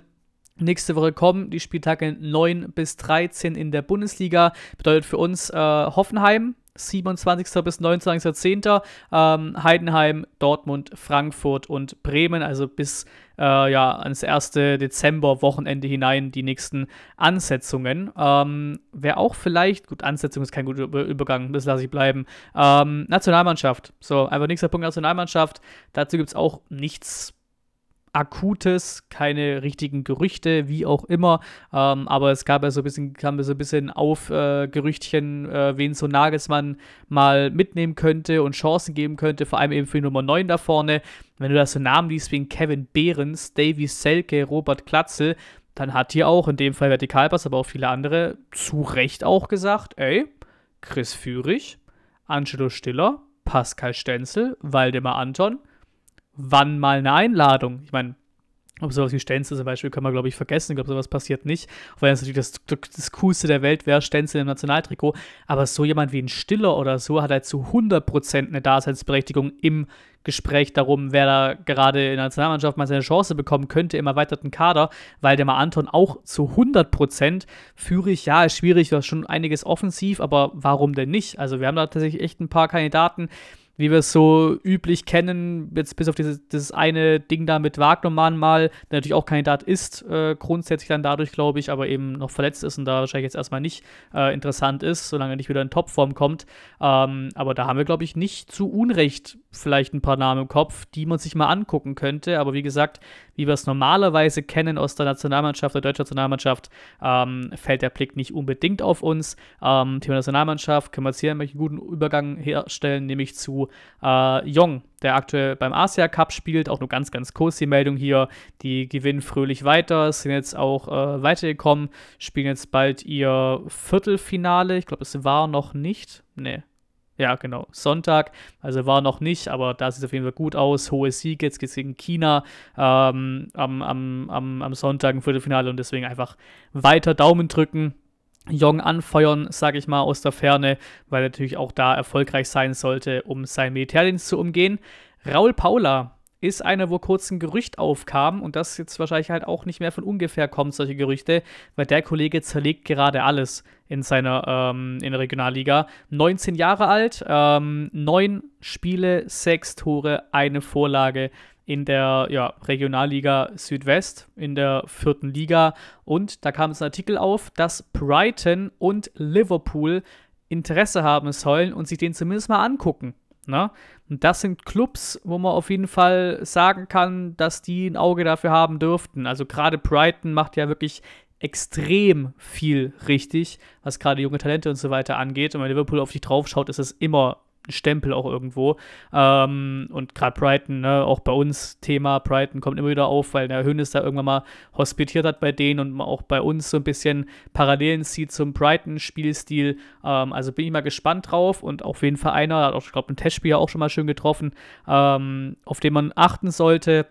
nächste Woche kommen. Die Spieltage 9 bis 13 in der Bundesliga. Bedeutet für uns äh, Hoffenheim, 27. bis 29.10. Ähm, Heidenheim, Dortmund, Frankfurt und Bremen, also bis äh, ja, ans 1. Dezember-Wochenende hinein die nächsten Ansetzungen. Ähm, Wer auch vielleicht, gut, Ansetzung ist kein guter Übergang, das lasse ich bleiben. Ähm, Nationalmannschaft, so, einfach nächster Punkt Nationalmannschaft. Dazu gibt es auch nichts Akutes, keine richtigen Gerüchte, wie auch immer. Ähm, aber es gab ja so ein bisschen, kam so ein bisschen auf äh, Gerüchtchen, äh, wen so Nagelsmann mal mitnehmen könnte und Chancen geben könnte, vor allem eben für die Nummer 9 da vorne. Wenn du da so Namen liest wie Kevin Behrens, Davy Selke, Robert Klatzel, dann hat hier auch in dem Fall Vertikalpass, aber auch viele andere zu Recht auch gesagt, ey, Chris Führig, Angelo Stiller, Pascal Stenzel, Waldemar Anton, wann mal eine Einladung. Ich meine, ob sowas wie Stenzel zum Beispiel kann man, glaube ich, vergessen. Ich glaube, sowas passiert nicht. Weil das natürlich das, das Coolste der Welt wäre, Stenzel im Nationaltrikot. Aber so jemand wie ein Stiller oder so hat halt zu 100% eine Daseinsberechtigung im Gespräch darum, wer da gerade in der Nationalmannschaft mal seine Chance bekommen könnte im erweiterten Kader, weil der mal Anton auch zu 100 führe ich ja, ist schwierig, war schon einiges offensiv, aber warum denn nicht? Also wir haben da tatsächlich echt ein paar Kandidaten, wie wir es so üblich kennen, jetzt bis auf dieses, dieses eine Ding da mit Wagnermann mal, der natürlich auch Kandidat ist, äh, grundsätzlich dann dadurch, glaube ich, aber eben noch verletzt ist und da wahrscheinlich jetzt erstmal nicht äh, interessant ist, solange er nicht wieder in Topform kommt. Ähm, aber da haben wir, glaube ich, nicht zu Unrecht vielleicht ein paar Namen im Kopf, die man sich mal angucken könnte. Aber wie gesagt, wie wir es normalerweise kennen aus der Nationalmannschaft, der deutschen Nationalmannschaft, ähm, fällt der Blick nicht unbedingt auf uns. Ähm, Thema Nationalmannschaft, können wir jetzt hier einen guten Übergang herstellen, nämlich zu Soo äh, Jong, der aktuell beim Asia Cup spielt. Auch nur ganz, ganz kurz die Meldung hier. Die gewinnen fröhlich weiter, sind jetzt auch äh, weitergekommen, spielen jetzt bald ihr Viertelfinale. Ich glaube, es war noch nicht. Nee, ja, genau. Sonntag. Also war noch nicht, aber da sieht es auf jeden Fall gut aus. Hohe Sieg, jetzt geht es gegen China ähm, am, am, am, am Sonntag im Viertelfinale und deswegen einfach weiter Daumen drücken. Jong anfeuern, sage ich mal, aus der Ferne, weil er natürlich auch da erfolgreich sein sollte, um seinen Militärdienst zu umgehen. Raul Paula ist einer, wo kurz ein Gerücht aufkam und das jetzt wahrscheinlich halt auch nicht mehr von ungefähr kommt, solche Gerüchte, weil der Kollege zerlegt gerade alles in seiner ähm, in der Regionalliga. 19 Jahre alt, ähm, neun Spiele, 6 Tore, eine Vorlage, in der ja, Regionalliga Südwest, in der vierten Liga. Und da kam es ein Artikel auf, dass Brighton und Liverpool Interesse haben sollen und sich den zumindest mal angucken. Ne? Und das sind Clubs, wo man auf jeden Fall sagen kann, dass die ein Auge dafür haben dürften. Also gerade Brighton macht ja wirklich extrem viel richtig, was gerade junge Talente und so weiter angeht. Und wenn Liverpool auf dich draufschaut, ist es immer Stempel auch irgendwo. Ähm, und gerade Brighton, ne, auch bei uns Thema Brighton kommt immer wieder auf, weil der Hönes da irgendwann mal hospitiert hat bei denen und auch bei uns so ein bisschen Parallelen zieht zum Brighton-Spielstil. Ähm, also bin ich mal gespannt drauf und auf jeden Fall einer, hat auch, ich glaube, ein Testspiel auch schon mal schön getroffen, ähm, auf den man achten sollte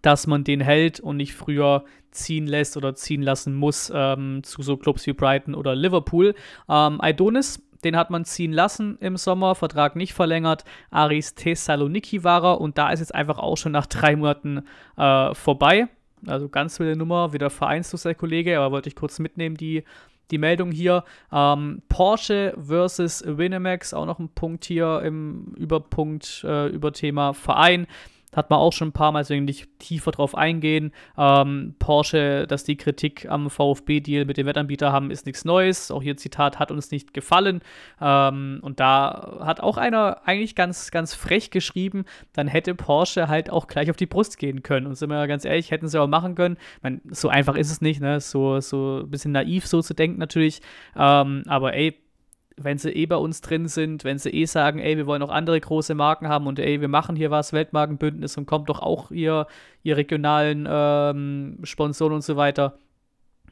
dass man den hält und nicht früher ziehen lässt oder ziehen lassen muss ähm, zu so Clubs wie Brighton oder Liverpool. Ähm, Idonis den hat man ziehen lassen im Sommer, Vertrag nicht verlängert. Aris Thessaloniki war er und da ist jetzt einfach auch schon nach drei Monaten äh, vorbei. Also ganz wilde Nummer, wieder vereinslos der Kollege, aber wollte ich kurz mitnehmen, die, die Meldung hier. Ähm, Porsche versus Winamax, auch noch ein Punkt hier im Überpunkt, äh, über Thema Verein. Hat man auch schon ein paar Mal, deswegen nicht tiefer drauf eingehen. Ähm, Porsche, dass die Kritik am VfB-Deal mit dem Wettanbieter haben, ist nichts Neues. Auch hier Zitat, hat uns nicht gefallen. Ähm, und da hat auch einer eigentlich ganz, ganz frech geschrieben, dann hätte Porsche halt auch gleich auf die Brust gehen können. Und sind wir ganz ehrlich, hätten sie auch machen können. Ich meine, so einfach ist es nicht, ne? So, so ein bisschen naiv so zu denken natürlich. Ähm, aber ey, wenn sie eh bei uns drin sind, wenn sie eh sagen, ey, wir wollen auch andere große Marken haben und ey, wir machen hier was, Weltmarkenbündnis und kommt doch auch ihr, ihr regionalen ähm, Sponsoren und so weiter,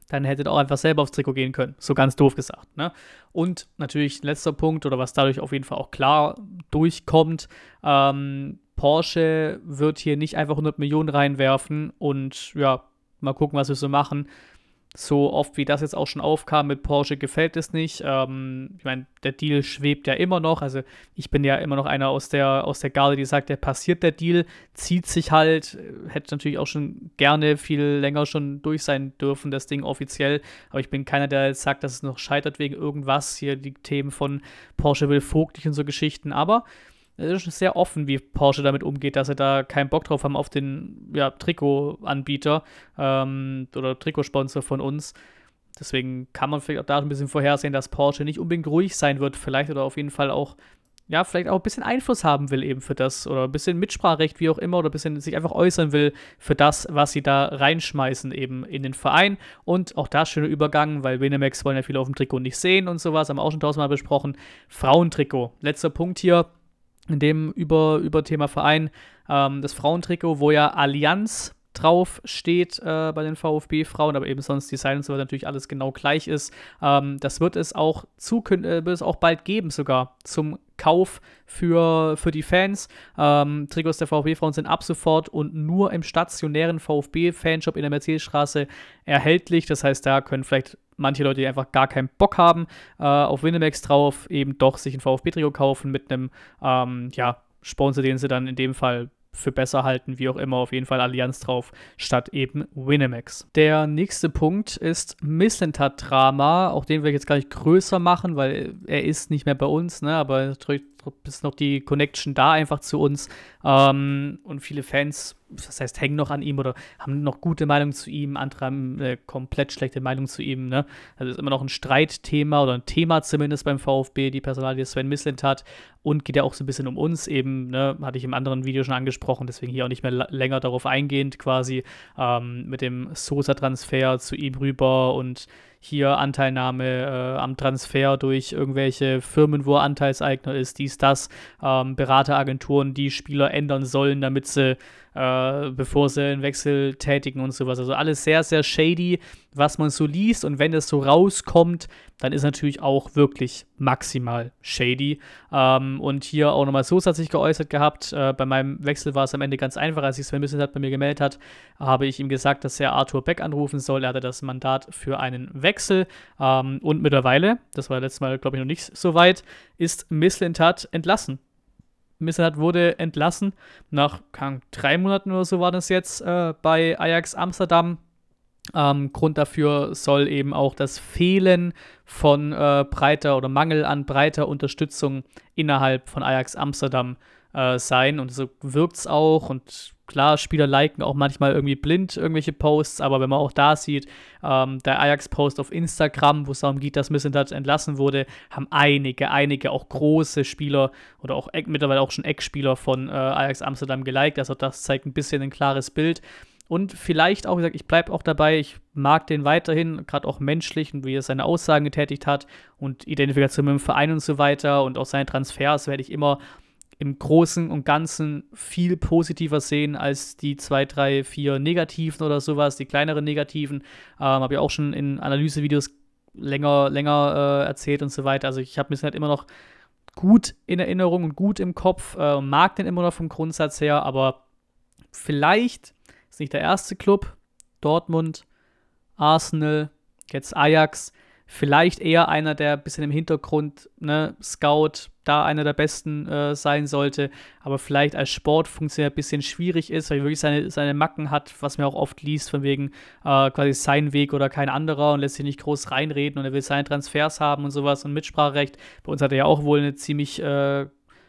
dann hättet auch einfach selber aufs Trikot gehen können. So ganz doof gesagt. Ne? Und natürlich letzter Punkt oder was dadurch auf jeden Fall auch klar durchkommt, ähm, Porsche wird hier nicht einfach 100 Millionen reinwerfen und ja, mal gucken, was wir so machen so oft wie das jetzt auch schon aufkam mit Porsche, gefällt es nicht. Ähm, ich meine, der Deal schwebt ja immer noch. Also ich bin ja immer noch einer aus der, aus der Garde, die sagt, der passiert der Deal, zieht sich halt, hätte natürlich auch schon gerne viel länger schon durch sein dürfen, das Ding offiziell. Aber ich bin keiner, der jetzt sagt, dass es noch scheitert wegen irgendwas. Hier die Themen von Porsche will vogtlich und so Geschichten. Aber es ist sehr offen, wie Porsche damit umgeht, dass sie da keinen Bock drauf haben auf den ja, Trikotanbieter ähm, oder Trikotsponsor von uns. Deswegen kann man vielleicht auch da ein bisschen vorhersehen, dass Porsche nicht unbedingt ruhig sein wird, vielleicht oder auf jeden Fall auch, ja, vielleicht auch ein bisschen Einfluss haben will eben für das oder ein bisschen Mitspracherecht, wie auch immer, oder ein bisschen sich einfach äußern will für das, was sie da reinschmeißen eben in den Verein. Und auch da schöne Übergang, weil Benemax wollen ja viele auf dem Trikot nicht sehen und sowas, haben wir auch schon tausendmal besprochen. Frauentrikot. Letzter Punkt hier in dem über, über Thema Verein ähm, das Frauentrikot, wo ja Allianz drauf steht äh, bei den VfB-Frauen, aber eben sonst Design und so weiter natürlich alles genau gleich ist. Ähm, das wird es auch zukün äh, wird es auch bald geben, sogar zum Kauf für, für die Fans. Ähm, Trikots der VfB-Frauen sind ab sofort und nur im stationären VfB-Fanshop in der Mercedesstraße erhältlich. Das heißt, da können vielleicht manche Leute, die einfach gar keinen Bock haben, äh, auf Winamax drauf, eben doch sich ein VfB-Trikot kaufen mit einem, ähm, ja, Sponsor, den sie dann in dem Fall für besser halten, wie auch immer, auf jeden Fall Allianz drauf, statt eben Winamax. Der nächste Punkt ist Missentat Drama, auch den will ich jetzt gar nicht größer machen, weil er ist nicht mehr bei uns, ne, aber drückt ist noch die Connection da einfach zu uns. Ähm, und viele Fans, das heißt, hängen noch an ihm oder haben noch gute Meinung zu ihm, andere haben eine komplett schlechte Meinung zu ihm. Ne? Also ist immer noch ein Streitthema oder ein Thema zumindest beim VfB, die Personalie Sven Mislint hat. Und geht ja auch so ein bisschen um uns eben, ne? hatte ich im anderen Video schon angesprochen, deswegen hier auch nicht mehr länger darauf eingehend quasi ähm, mit dem Sosa-Transfer zu ihm rüber und hier Anteilnahme äh, am Transfer durch irgendwelche Firmen, wo er Anteilseigner ist, dies, das, ähm, Berateragenturen, die Spieler ändern sollen, damit sie äh, bevor sie einen Wechsel tätigen und sowas. Also alles sehr, sehr shady, was man so liest. Und wenn das so rauskommt, dann ist natürlich auch wirklich maximal shady. Ähm, und hier auch nochmal Sosa hat sich geäußert gehabt. Äh, bei meinem Wechsel war es am Ende ganz einfach. Als sich Sven Missentat bei mir gemeldet hat, habe ich ihm gesagt, dass er Arthur Beck anrufen soll. Er hatte das Mandat für einen Wechsel. Ähm, und mittlerweile, das war letztes Mal, glaube ich, noch nicht so weit, ist Mislintat entlassen. Misserat wurde entlassen. Nach kann, drei Monaten oder so war das jetzt äh, bei Ajax Amsterdam. Ähm, Grund dafür soll eben auch das Fehlen von äh, breiter oder Mangel an breiter Unterstützung innerhalb von Ajax Amsterdam äh, sein. Und so wirkt es auch und Klar, Spieler liken auch manchmal irgendwie blind irgendwelche Posts, aber wenn man auch da sieht, ähm, der Ajax-Post auf Instagram, wo es darum geht, dass Missentat entlassen wurde, haben einige, einige auch große Spieler oder auch mittlerweile auch schon Eckspieler von äh, Ajax Amsterdam geliked. Also das zeigt ein bisschen ein klares Bild. Und vielleicht auch, wie gesagt, ich bleibe auch dabei, ich mag den weiterhin, gerade auch menschlich und wie er seine Aussagen getätigt hat und Identifikation mit dem Verein und so weiter und auch seine Transfers werde ich immer im Großen und Ganzen viel positiver sehen als die zwei, drei, vier Negativen oder sowas, die kleineren Negativen. Ähm, habe ich auch schon in Analysevideos länger, länger äh, erzählt und so weiter. Also ich habe mir halt immer noch gut in Erinnerung und gut im Kopf, äh, mag den immer noch vom Grundsatz her, aber vielleicht ist nicht der erste Club, Dortmund, Arsenal, jetzt Ajax, vielleicht eher einer, der ein bisschen im Hintergrund, ne, Scout, da einer der besten äh, sein sollte, aber vielleicht als Sportfunktionär ein bisschen schwierig ist, weil er wirklich seine, seine Macken hat, was man auch oft liest, von wegen äh, quasi sein Weg oder kein anderer und lässt sich nicht groß reinreden und er will seine Transfers haben und sowas und Mitspracherecht. Bei uns hat er ja auch wohl eine ziemlich äh,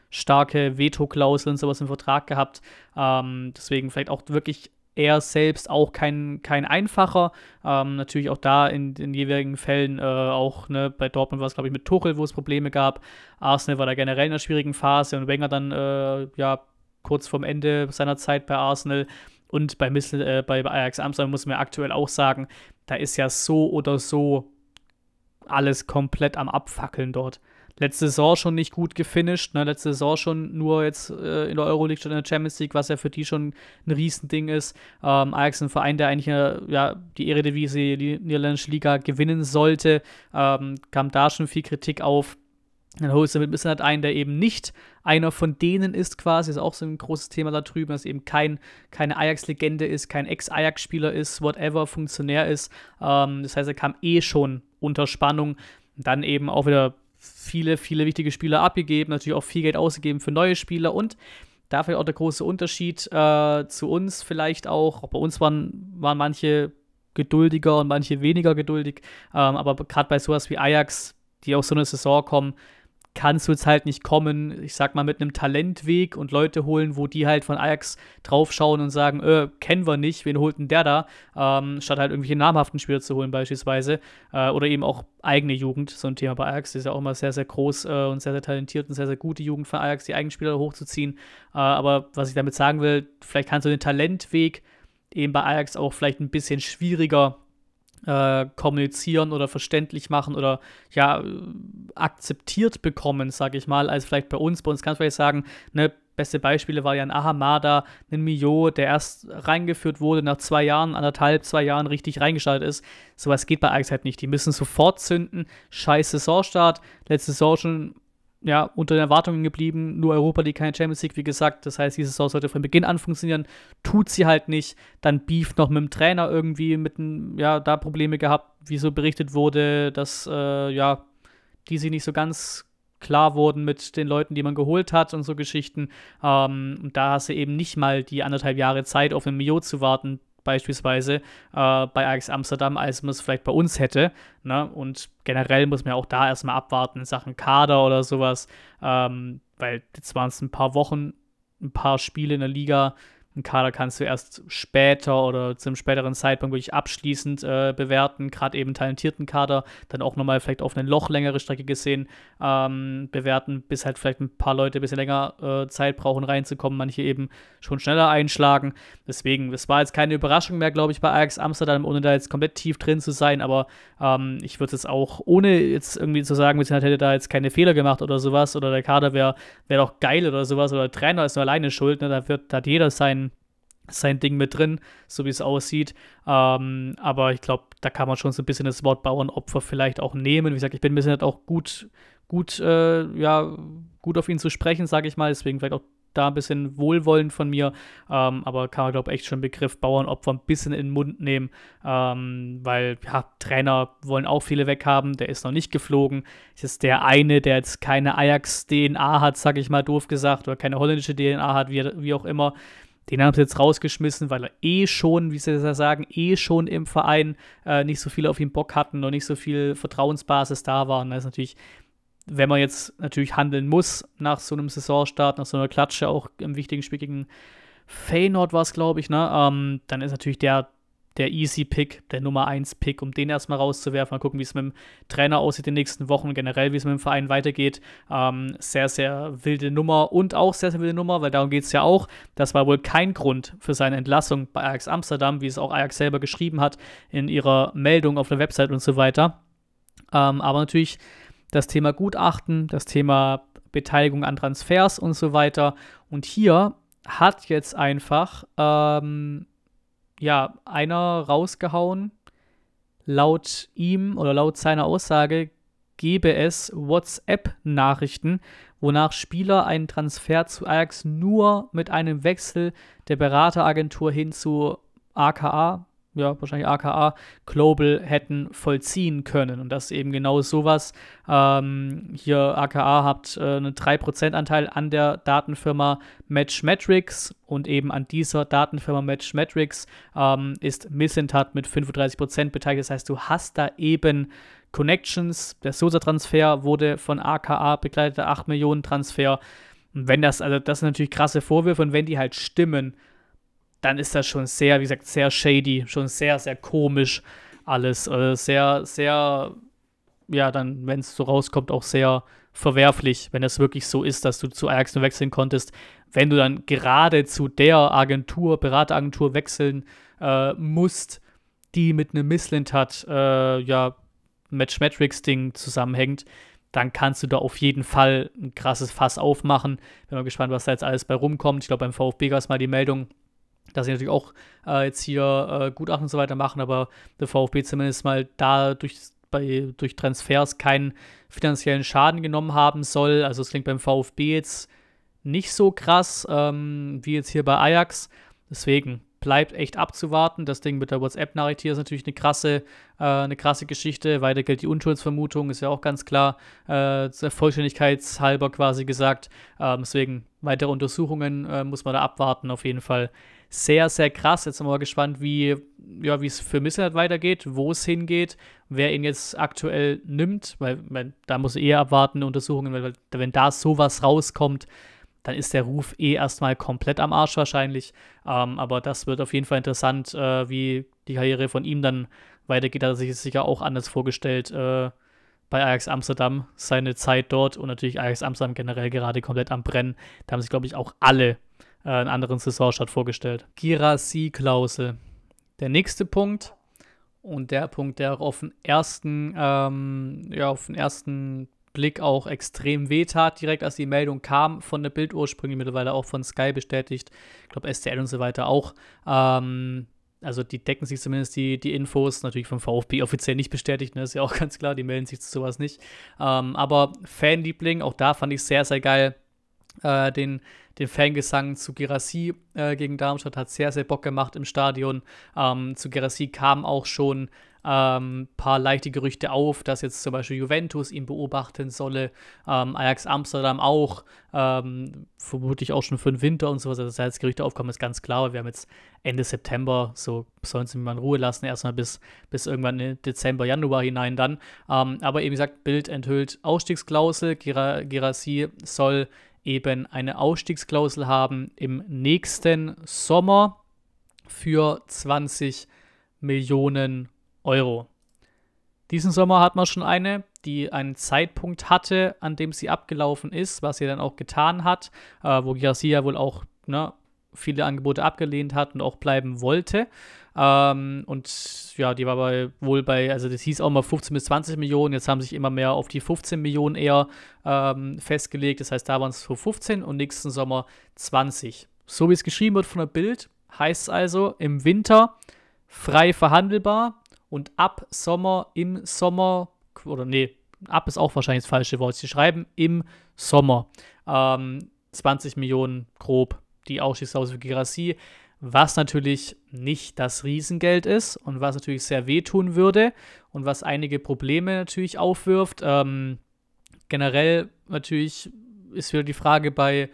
starke Veto-Klausel und sowas im Vertrag gehabt. Ähm, deswegen vielleicht auch wirklich er selbst auch kein, kein einfacher. Ähm, natürlich auch da in den jeweiligen Fällen äh, auch ne, bei Dortmund war es, glaube ich, mit Tuchel, wo es Probleme gab. Arsenal war da generell in einer schwierigen Phase und Wenger dann äh, ja kurz vorm Ende seiner Zeit bei Arsenal und bei, Missl, äh, bei Ajax Amsterdam muss man ja aktuell auch sagen, da ist ja so oder so alles komplett am Abfackeln dort letzte Saison schon nicht gut gefinisht, ne? letzte Saison schon nur jetzt äh, in der Euroleague statt in der Champions League, was ja für die schon ein Riesending ist. Ähm, Ajax ein Verein, der eigentlich äh, ja, die Eredivisie, die niederländische Liga gewinnen sollte, ähm, kam da schon viel Kritik auf. Dann holst du mit Missing halt einen, der eben nicht einer von denen ist, quasi, ist auch so ein großes Thema da drüben, dass eben kein, keine Ajax-Legende ist, kein Ex-Ajax-Spieler ist, whatever, Funktionär ist. Ähm, das heißt, er kam eh schon unter Spannung. Dann eben auch wieder viele, viele wichtige Spieler abgegeben, natürlich auch viel Geld ausgegeben für neue Spieler und dafür auch der große Unterschied äh, zu uns vielleicht auch. Auch bei uns waren, waren manche geduldiger und manche weniger geduldig, ähm, aber gerade bei sowas wie Ajax, die auch so eine Saison kommen, kannst du jetzt halt nicht kommen, ich sag mal, mit einem Talentweg und Leute holen, wo die halt von Ajax draufschauen und sagen, äh, kennen wir nicht, wen holt denn der da? Ähm, statt halt irgendwelche namhaften Spieler zu holen, beispielsweise. Äh, oder eben auch eigene Jugend, so ein Thema bei Ajax, ist ja auch immer sehr, sehr groß äh, und sehr, sehr talentiert und sehr, sehr gute Jugend von Ajax, die eigenen Spieler hochzuziehen. Äh, aber was ich damit sagen will, vielleicht kannst du den Talentweg eben bei Ajax auch vielleicht ein bisschen schwieriger äh, kommunizieren oder verständlich machen oder ja akzeptiert bekommen, sage ich mal, als vielleicht bei uns. Bei uns kannst du vielleicht sagen, ne, beste Beispiele war ja ein Ahamada, ein Mio, der erst reingeführt wurde, nach zwei Jahren, anderthalb, zwei Jahren richtig reingeschaltet ist. Sowas geht bei Ajax halt nicht. Die müssen sofort zünden. Scheiß Saisonstart. Letzte Saison schon ja, unter den Erwartungen geblieben. Nur Europa die keine Champions League, wie gesagt. Das heißt, dieses Saison sollte von Beginn an funktionieren. Tut sie halt nicht. Dann Beef noch mit dem Trainer irgendwie, mit dem, ja, da Probleme gehabt, wie so berichtet wurde, dass, äh, ja, die sich nicht so ganz klar wurden mit den Leuten, die man geholt hat und so Geschichten. Ähm, und da hast du eben nicht mal die anderthalb Jahre Zeit, auf einen Mio zu warten, beispielsweise äh, bei Ajax Amsterdam, als man es vielleicht bei uns hätte. Ne? Und generell muss man ja auch da erstmal abwarten in Sachen Kader oder sowas, ähm, weil jetzt waren es ein paar Wochen, ein paar Spiele in der Liga, ein Kader kannst du erst später oder zum späteren Zeitpunkt wirklich abschließend äh, bewerten, gerade eben talentierten Kader, dann auch nochmal vielleicht auf eine noch längere Strecke gesehen ähm, bewerten, bis halt vielleicht ein paar Leute ein bisschen länger äh, Zeit brauchen reinzukommen, manche eben schon schneller einschlagen. Deswegen, es war jetzt keine Überraschung mehr, glaube ich, bei Ajax Amsterdam, ohne da jetzt komplett tief drin zu sein, aber ähm, ich würde es auch, ohne jetzt irgendwie zu sagen, Witzend hätte da jetzt keine Fehler gemacht oder sowas oder der Kader wäre wär doch geil oder sowas oder der Trainer ist nur alleine schuld, ne? da wird, hat jeder sein sein Ding mit drin, so wie es aussieht. Ähm, aber ich glaube, da kann man schon so ein bisschen das Wort Bauernopfer vielleicht auch nehmen. Wie gesagt, ich bin ein bisschen halt auch gut, gut, äh, ja, gut auf ihn zu sprechen, sage ich mal. Deswegen vielleicht auch da ein bisschen Wohlwollen von mir. Ähm, aber kann man, glaube ich, echt schon den Begriff Bauernopfer ein bisschen in den Mund nehmen, ähm, weil ja, Trainer wollen auch viele weghaben. Der ist noch nicht geflogen. Es ist der eine, der jetzt keine Ajax-DNA hat, sage ich mal doof gesagt, oder keine holländische DNA hat, wie, wie auch immer. Den haben sie jetzt rausgeschmissen, weil er eh schon, wie sie das sagen, eh schon im Verein äh, nicht so viel auf ihn Bock hatten und nicht so viel Vertrauensbasis da war. Und das ist natürlich, wenn man jetzt natürlich handeln muss nach so einem Saisonstart, nach so einer Klatsche, auch im wichtigen Spiel gegen Feyenoord war es, glaube ich, ne, ähm, dann ist natürlich der der Easy Pick, der Nummer 1 Pick, um den erstmal rauszuwerfen. Mal gucken, wie es mit dem Trainer aussieht in den nächsten Wochen, und generell, wie es mit dem Verein weitergeht. Ähm, sehr, sehr wilde Nummer und auch sehr, sehr wilde Nummer, weil darum geht es ja auch. Das war wohl kein Grund für seine Entlassung bei Ajax Amsterdam, wie es auch Ajax selber geschrieben hat in ihrer Meldung auf der Website und so weiter. Ähm, aber natürlich das Thema Gutachten, das Thema Beteiligung an Transfers und so weiter. Und hier hat jetzt einfach. Ähm, ja, einer rausgehauen. Laut ihm oder laut seiner Aussage gebe es WhatsApp-Nachrichten, wonach Spieler einen Transfer zu Ajax nur mit einem Wechsel der Berateragentur hin zu AKA ja, wahrscheinlich aka Global hätten vollziehen können. Und das eben genau sowas. Ähm, hier aka habt äh, einen 3%-Anteil an der Datenfirma Matchmetrics und eben an dieser Datenfirma Matchmetrics ähm, ist Missintat mit 35% beteiligt. Das heißt, du hast da eben Connections. Der Sosa-Transfer wurde von aka begleiteter 8 Millionen Transfer. Und wenn das, also das sind natürlich krasse Vorwürfe und wenn die halt stimmen, dann ist das schon sehr, wie gesagt, sehr shady, schon sehr, sehr komisch alles. Also sehr, sehr, ja, dann, wenn es so rauskommt, auch sehr verwerflich, wenn es wirklich so ist, dass du zu Ajax nur wechseln konntest. Wenn du dann gerade zu der Agentur, Berateragentur wechseln äh, musst, die mit einem Missland hat, äh, ja, Matchmetrics-Ding zusammenhängt, dann kannst du da auf jeden Fall ein krasses Fass aufmachen. Bin mal gespannt, was da jetzt alles bei rumkommt. Ich glaube, beim VfB gab es mal die Meldung, dass sie natürlich auch äh, jetzt hier äh, Gutachten und so weiter machen, aber der VfB zumindest mal da durch, bei, durch Transfers keinen finanziellen Schaden genommen haben soll. Also es klingt beim VfB jetzt nicht so krass ähm, wie jetzt hier bei Ajax. Deswegen bleibt echt abzuwarten. Das Ding mit der WhatsApp-Nachricht hier ist natürlich eine krasse, äh, eine krasse Geschichte. Weiter gilt die Unschuldsvermutung, ist ja auch ganz klar äh, vollständigkeitshalber quasi gesagt. Ähm, deswegen weitere Untersuchungen äh, muss man da abwarten auf jeden Fall sehr, sehr krass. Jetzt sind wir mal gespannt, wie ja, es für Misselheit weitergeht, wo es hingeht, wer ihn jetzt aktuell nimmt, weil man, da muss eher abwarten, Untersuchungen, weil wenn da sowas rauskommt, dann ist der Ruf eh erstmal komplett am Arsch wahrscheinlich. Ähm, aber das wird auf jeden Fall interessant, äh, wie die Karriere von ihm dann weitergeht. Hat er sich sicher auch anders vorgestellt äh, bei Ajax Amsterdam, seine Zeit dort und natürlich Ajax Amsterdam generell gerade komplett am Brennen. Da haben sich, glaube ich, auch alle äh, einen anderen Saisonstart vorgestellt. Girassi-Klausel. Der nächste Punkt und der Punkt, der auf den ersten, ähm, ja, auf den ersten Blick auch extrem wehtat, direkt als die Meldung kam von der Bild ursprünglich, mittlerweile auch von Sky bestätigt, ich glaube STL und so weiter auch. Ähm, also die decken sich zumindest die, die Infos, natürlich vom VfB offiziell nicht bestätigt, ne? ist ja auch (laughs) ganz klar, die melden sich zu sowas nicht. Ähm, aber Fanliebling, auch da fand ich sehr, sehr geil, äh, den, den Fangesang zu Gerasi äh, gegen Darmstadt hat sehr, sehr Bock gemacht im Stadion. Ähm, zu Gerasi kamen auch schon ein ähm, paar leichte Gerüchte auf, dass jetzt zum Beispiel Juventus ihn beobachten solle, ähm, Ajax Amsterdam auch, ähm, vermutlich auch schon für den Winter und sowas. Also, dass Gerüchte aufkommen, ist ganz klar. Wir haben jetzt Ende September, so sollen sie mich mal in Ruhe lassen, erstmal bis, bis irgendwann in Dezember, Januar hinein dann. Ähm, aber eben gesagt, Bild enthüllt Ausstiegsklausel. Gerasi soll eben eine Ausstiegsklausel haben im nächsten Sommer für 20 Millionen Euro. Diesen Sommer hat man schon eine, die einen Zeitpunkt hatte, an dem sie abgelaufen ist, was sie dann auch getan hat, äh, wo Garcia wohl auch ne, viele Angebote abgelehnt hat und auch bleiben wollte. Ähm, und ja, die war bei, wohl bei, also das hieß auch mal 15 bis 20 Millionen, jetzt haben sich immer mehr auf die 15 Millionen eher ähm, festgelegt. Das heißt, da waren es so 15 und nächsten Sommer 20. So wie es geschrieben wird von der Bild, heißt es also im Winter frei verhandelbar und ab Sommer, im Sommer, oder nee, ab ist auch wahrscheinlich das falsche Wort, sie schreiben im Sommer ähm, 20 Millionen grob die Ausstiegsklausel für Gerassi, was natürlich nicht das Riesengeld ist und was natürlich sehr wehtun würde und was einige Probleme natürlich aufwirft. Ähm, generell natürlich ist wieder die Frage bei,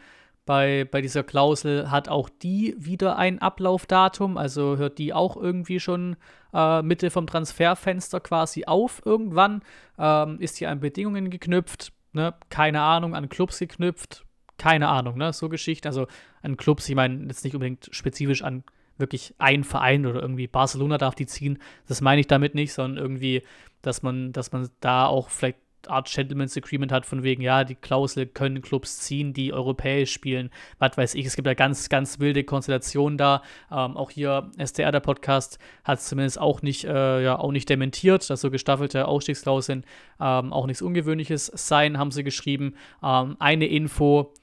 bei, bei dieser Klausel, hat auch die wieder ein Ablaufdatum? Also hört die auch irgendwie schon äh, Mitte vom Transferfenster quasi auf irgendwann? Ähm, ist hier an Bedingungen geknüpft? Ne? Keine Ahnung, an Clubs geknüpft? keine Ahnung, ne? So Geschichten, also an Clubs, ich meine jetzt nicht unbedingt spezifisch an wirklich einen Verein oder irgendwie Barcelona darf die ziehen, das meine ich damit nicht, sondern irgendwie, dass man, dass man da auch vielleicht Art Gentleman's Agreement hat, von wegen, ja, die Klausel können Clubs ziehen, die europäisch spielen, was weiß ich. Es gibt da ganz, ganz wilde Konstellationen da. Ähm, auch hier SDR, der Podcast, hat es zumindest auch nicht, äh, ja, auch nicht dementiert, dass so gestaffelte Ausstiegsklauseln ähm, auch nichts Ungewöhnliches sein, haben sie geschrieben. Ähm, eine Info,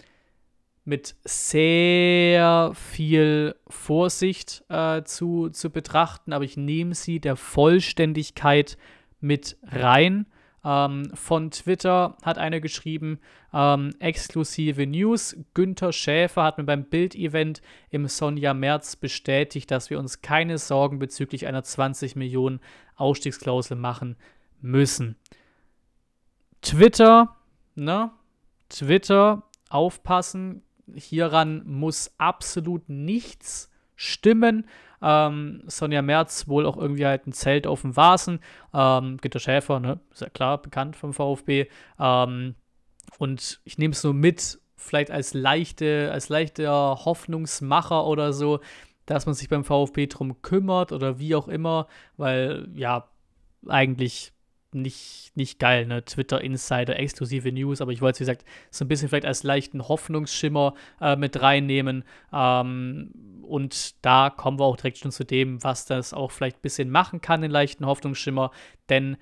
mit sehr viel Vorsicht äh, zu, zu betrachten, aber ich nehme sie der Vollständigkeit mit rein. Ähm, von Twitter hat einer geschrieben, ähm, exklusive News. Günther Schäfer hat mir beim Bild-Event im Sonja März bestätigt, dass wir uns keine Sorgen bezüglich einer 20 Millionen Ausstiegsklausel machen müssen. Twitter, ne? Twitter, aufpassen, Hieran muss absolut nichts stimmen. Ähm, Sonja Merz wohl auch irgendwie halt ein Zelt auf dem Vasen. Ähm, Gitter Schäfer, ne? ist ja klar, bekannt vom VfB. Ähm, und ich nehme es nur mit, vielleicht als leichte, als leichter Hoffnungsmacher oder so, dass man sich beim VfB drum kümmert oder wie auch immer, weil ja, eigentlich nicht, nicht geil, ne? Twitter Insider, exklusive News, aber ich wollte es, wie gesagt, so ein bisschen vielleicht als leichten Hoffnungsschimmer äh, mit reinnehmen. Ähm, und da kommen wir auch direkt schon zu dem, was das auch vielleicht ein bisschen machen kann, den leichten Hoffnungsschimmer, denn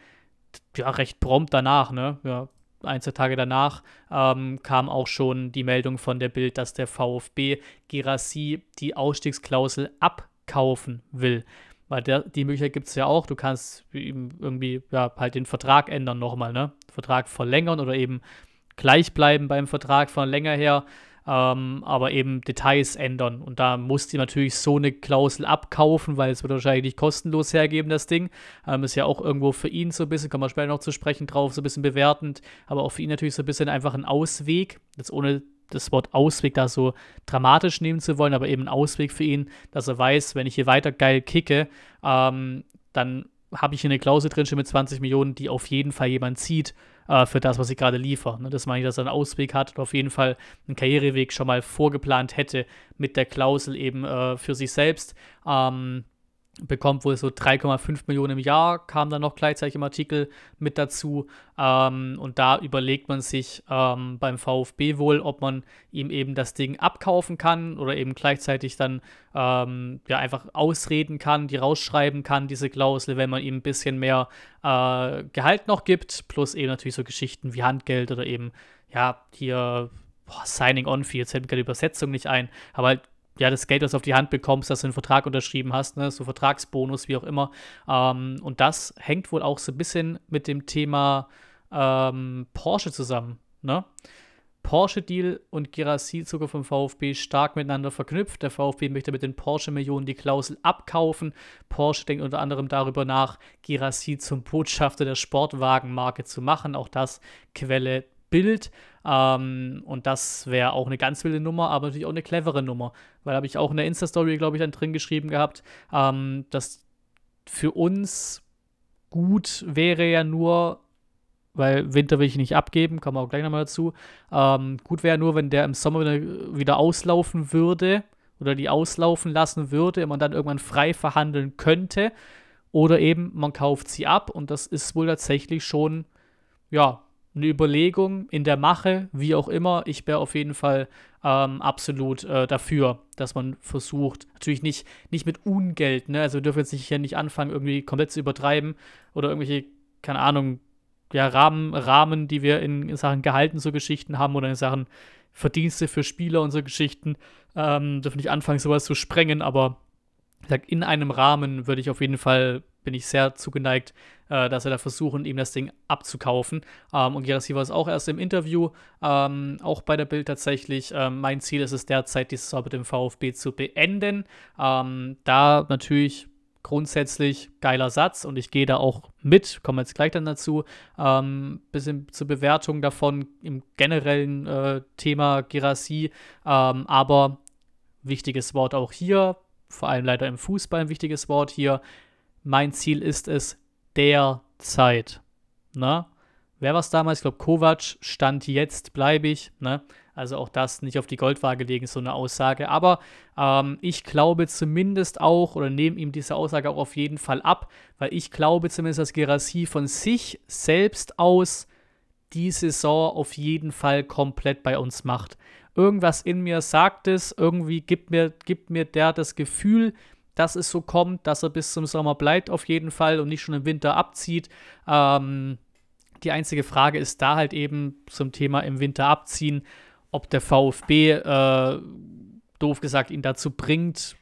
ja, recht prompt danach, ne? Ja, ein, zwei Tage danach ähm, kam auch schon die Meldung von der Bild, dass der VfB Gerassi die Ausstiegsklausel abkaufen will. Weil der, die Möglichkeit gibt es ja auch. Du kannst irgendwie ja, halt den Vertrag ändern nochmal, ne? Vertrag verlängern oder eben gleich bleiben beim Vertrag von länger her, ähm, aber eben Details ändern. Und da musst du natürlich so eine Klausel abkaufen, weil es wird wahrscheinlich nicht kostenlos hergeben, das Ding. Ähm, ist ja auch irgendwo für ihn so ein bisschen, kommen wir später noch zu sprechen drauf, so ein bisschen bewertend, aber auch für ihn natürlich so ein bisschen einfach ein Ausweg, jetzt ohne das Wort Ausweg da so dramatisch nehmen zu wollen, aber eben einen Ausweg für ihn, dass er weiß, wenn ich hier weiter geil kicke, ähm, dann habe ich hier eine Klausel drin schon mit 20 Millionen, die auf jeden Fall jemand zieht äh, für das, was ich gerade liefere. Ne? Das meine ich, dass er einen Ausweg hat und auf jeden Fall einen Karriereweg schon mal vorgeplant hätte mit der Klausel eben äh, für sich selbst. Ähm, bekommt wohl so 3,5 Millionen im Jahr, kam dann noch gleichzeitig im Artikel mit dazu. Ähm, und da überlegt man sich ähm, beim VfB wohl, ob man ihm eben das Ding abkaufen kann oder eben gleichzeitig dann ähm, ja einfach ausreden kann, die rausschreiben kann, diese Klausel, wenn man ihm ein bisschen mehr äh, Gehalt noch gibt, plus eben natürlich so Geschichten wie Handgeld oder eben, ja, hier Signing on Fee, jetzt hält mir gerade die Übersetzung nicht ein, aber halt ja, das Geld, was du auf die Hand bekommst, dass du einen Vertrag unterschrieben hast, ne? so Vertragsbonus, wie auch immer. Ähm, und das hängt wohl auch so ein bisschen mit dem Thema ähm, Porsche zusammen. Ne? Porsche-Deal und Gerassi-Zucker vom VfB stark miteinander verknüpft. Der VfB möchte mit den Porsche-Millionen die Klausel abkaufen. Porsche denkt unter anderem darüber nach, Gerassi zum Botschafter der Sportwagenmarke zu machen. Auch das Quelle Bild. Ähm, und das wäre auch eine ganz wilde Nummer, aber natürlich auch eine clevere Nummer. Weil habe ich auch in der Insta-Story, glaube ich, dann drin geschrieben gehabt, ähm, dass für uns gut wäre ja nur, weil Winter will ich nicht abgeben, kommen wir auch gleich nochmal dazu. Ähm, gut wäre nur, wenn der im Sommer wieder, auslaufen würde oder die auslaufen lassen würde, man dann irgendwann frei verhandeln könnte. Oder eben man kauft sie ab und das ist wohl tatsächlich schon, ja, eine Überlegung in der Mache, wie auch immer. Ich wäre auf jeden Fall ähm, absolut äh, dafür, dass man versucht, natürlich nicht, nicht mit Ungeld, ne? Also wir dürfen jetzt nicht, hier nicht anfangen, irgendwie komplett zu übertreiben oder irgendwelche, keine Ahnung, ja, Rahmen, Rahmen, die wir in, in Sachen Gehalten so Geschichten haben oder in Sachen Verdienste für Spieler und so Geschichten, ähm, dürfen nicht anfangen, sowas zu sprengen, aber in einem Rahmen würde ich auf jeden Fall bin ich sehr zugeneigt, äh, dass er da versuchen, ihm das Ding abzukaufen. Ähm, und war es auch erst im Interview, ähm, auch bei der Bild tatsächlich. Ähm, mein Ziel ist es derzeit, die Saison mit dem VfB zu beenden. Ähm, da natürlich grundsätzlich geiler Satz und ich gehe da auch mit, kommen wir jetzt gleich dann dazu, ähm, bisschen zur Bewertung davon im generellen äh, Thema Girassi, ähm, aber wichtiges Wort auch hier, vor allem leider im Fußball ein wichtiges Wort hier, mein Ziel ist es derzeit. Ne? Wer war es damals? Ich glaube, Kovac stand jetzt, bleibe ich. Ne? Also auch das nicht auf die Goldwaage legen, so eine Aussage. Aber ähm, ich glaube zumindest auch oder nehme ihm diese Aussage auch auf jeden Fall ab, weil ich glaube zumindest, dass Gerassi von sich selbst aus die Saison auf jeden Fall komplett bei uns macht. Irgendwas in mir sagt es, irgendwie gibt mir, gibt mir der das Gefühl, dass es so kommt, dass er bis zum Sommer bleibt auf jeden Fall und nicht schon im Winter abzieht. Ähm, die einzige Frage ist da halt eben zum Thema im Winter abziehen, ob der VfB, äh, doof gesagt, ihn dazu bringt,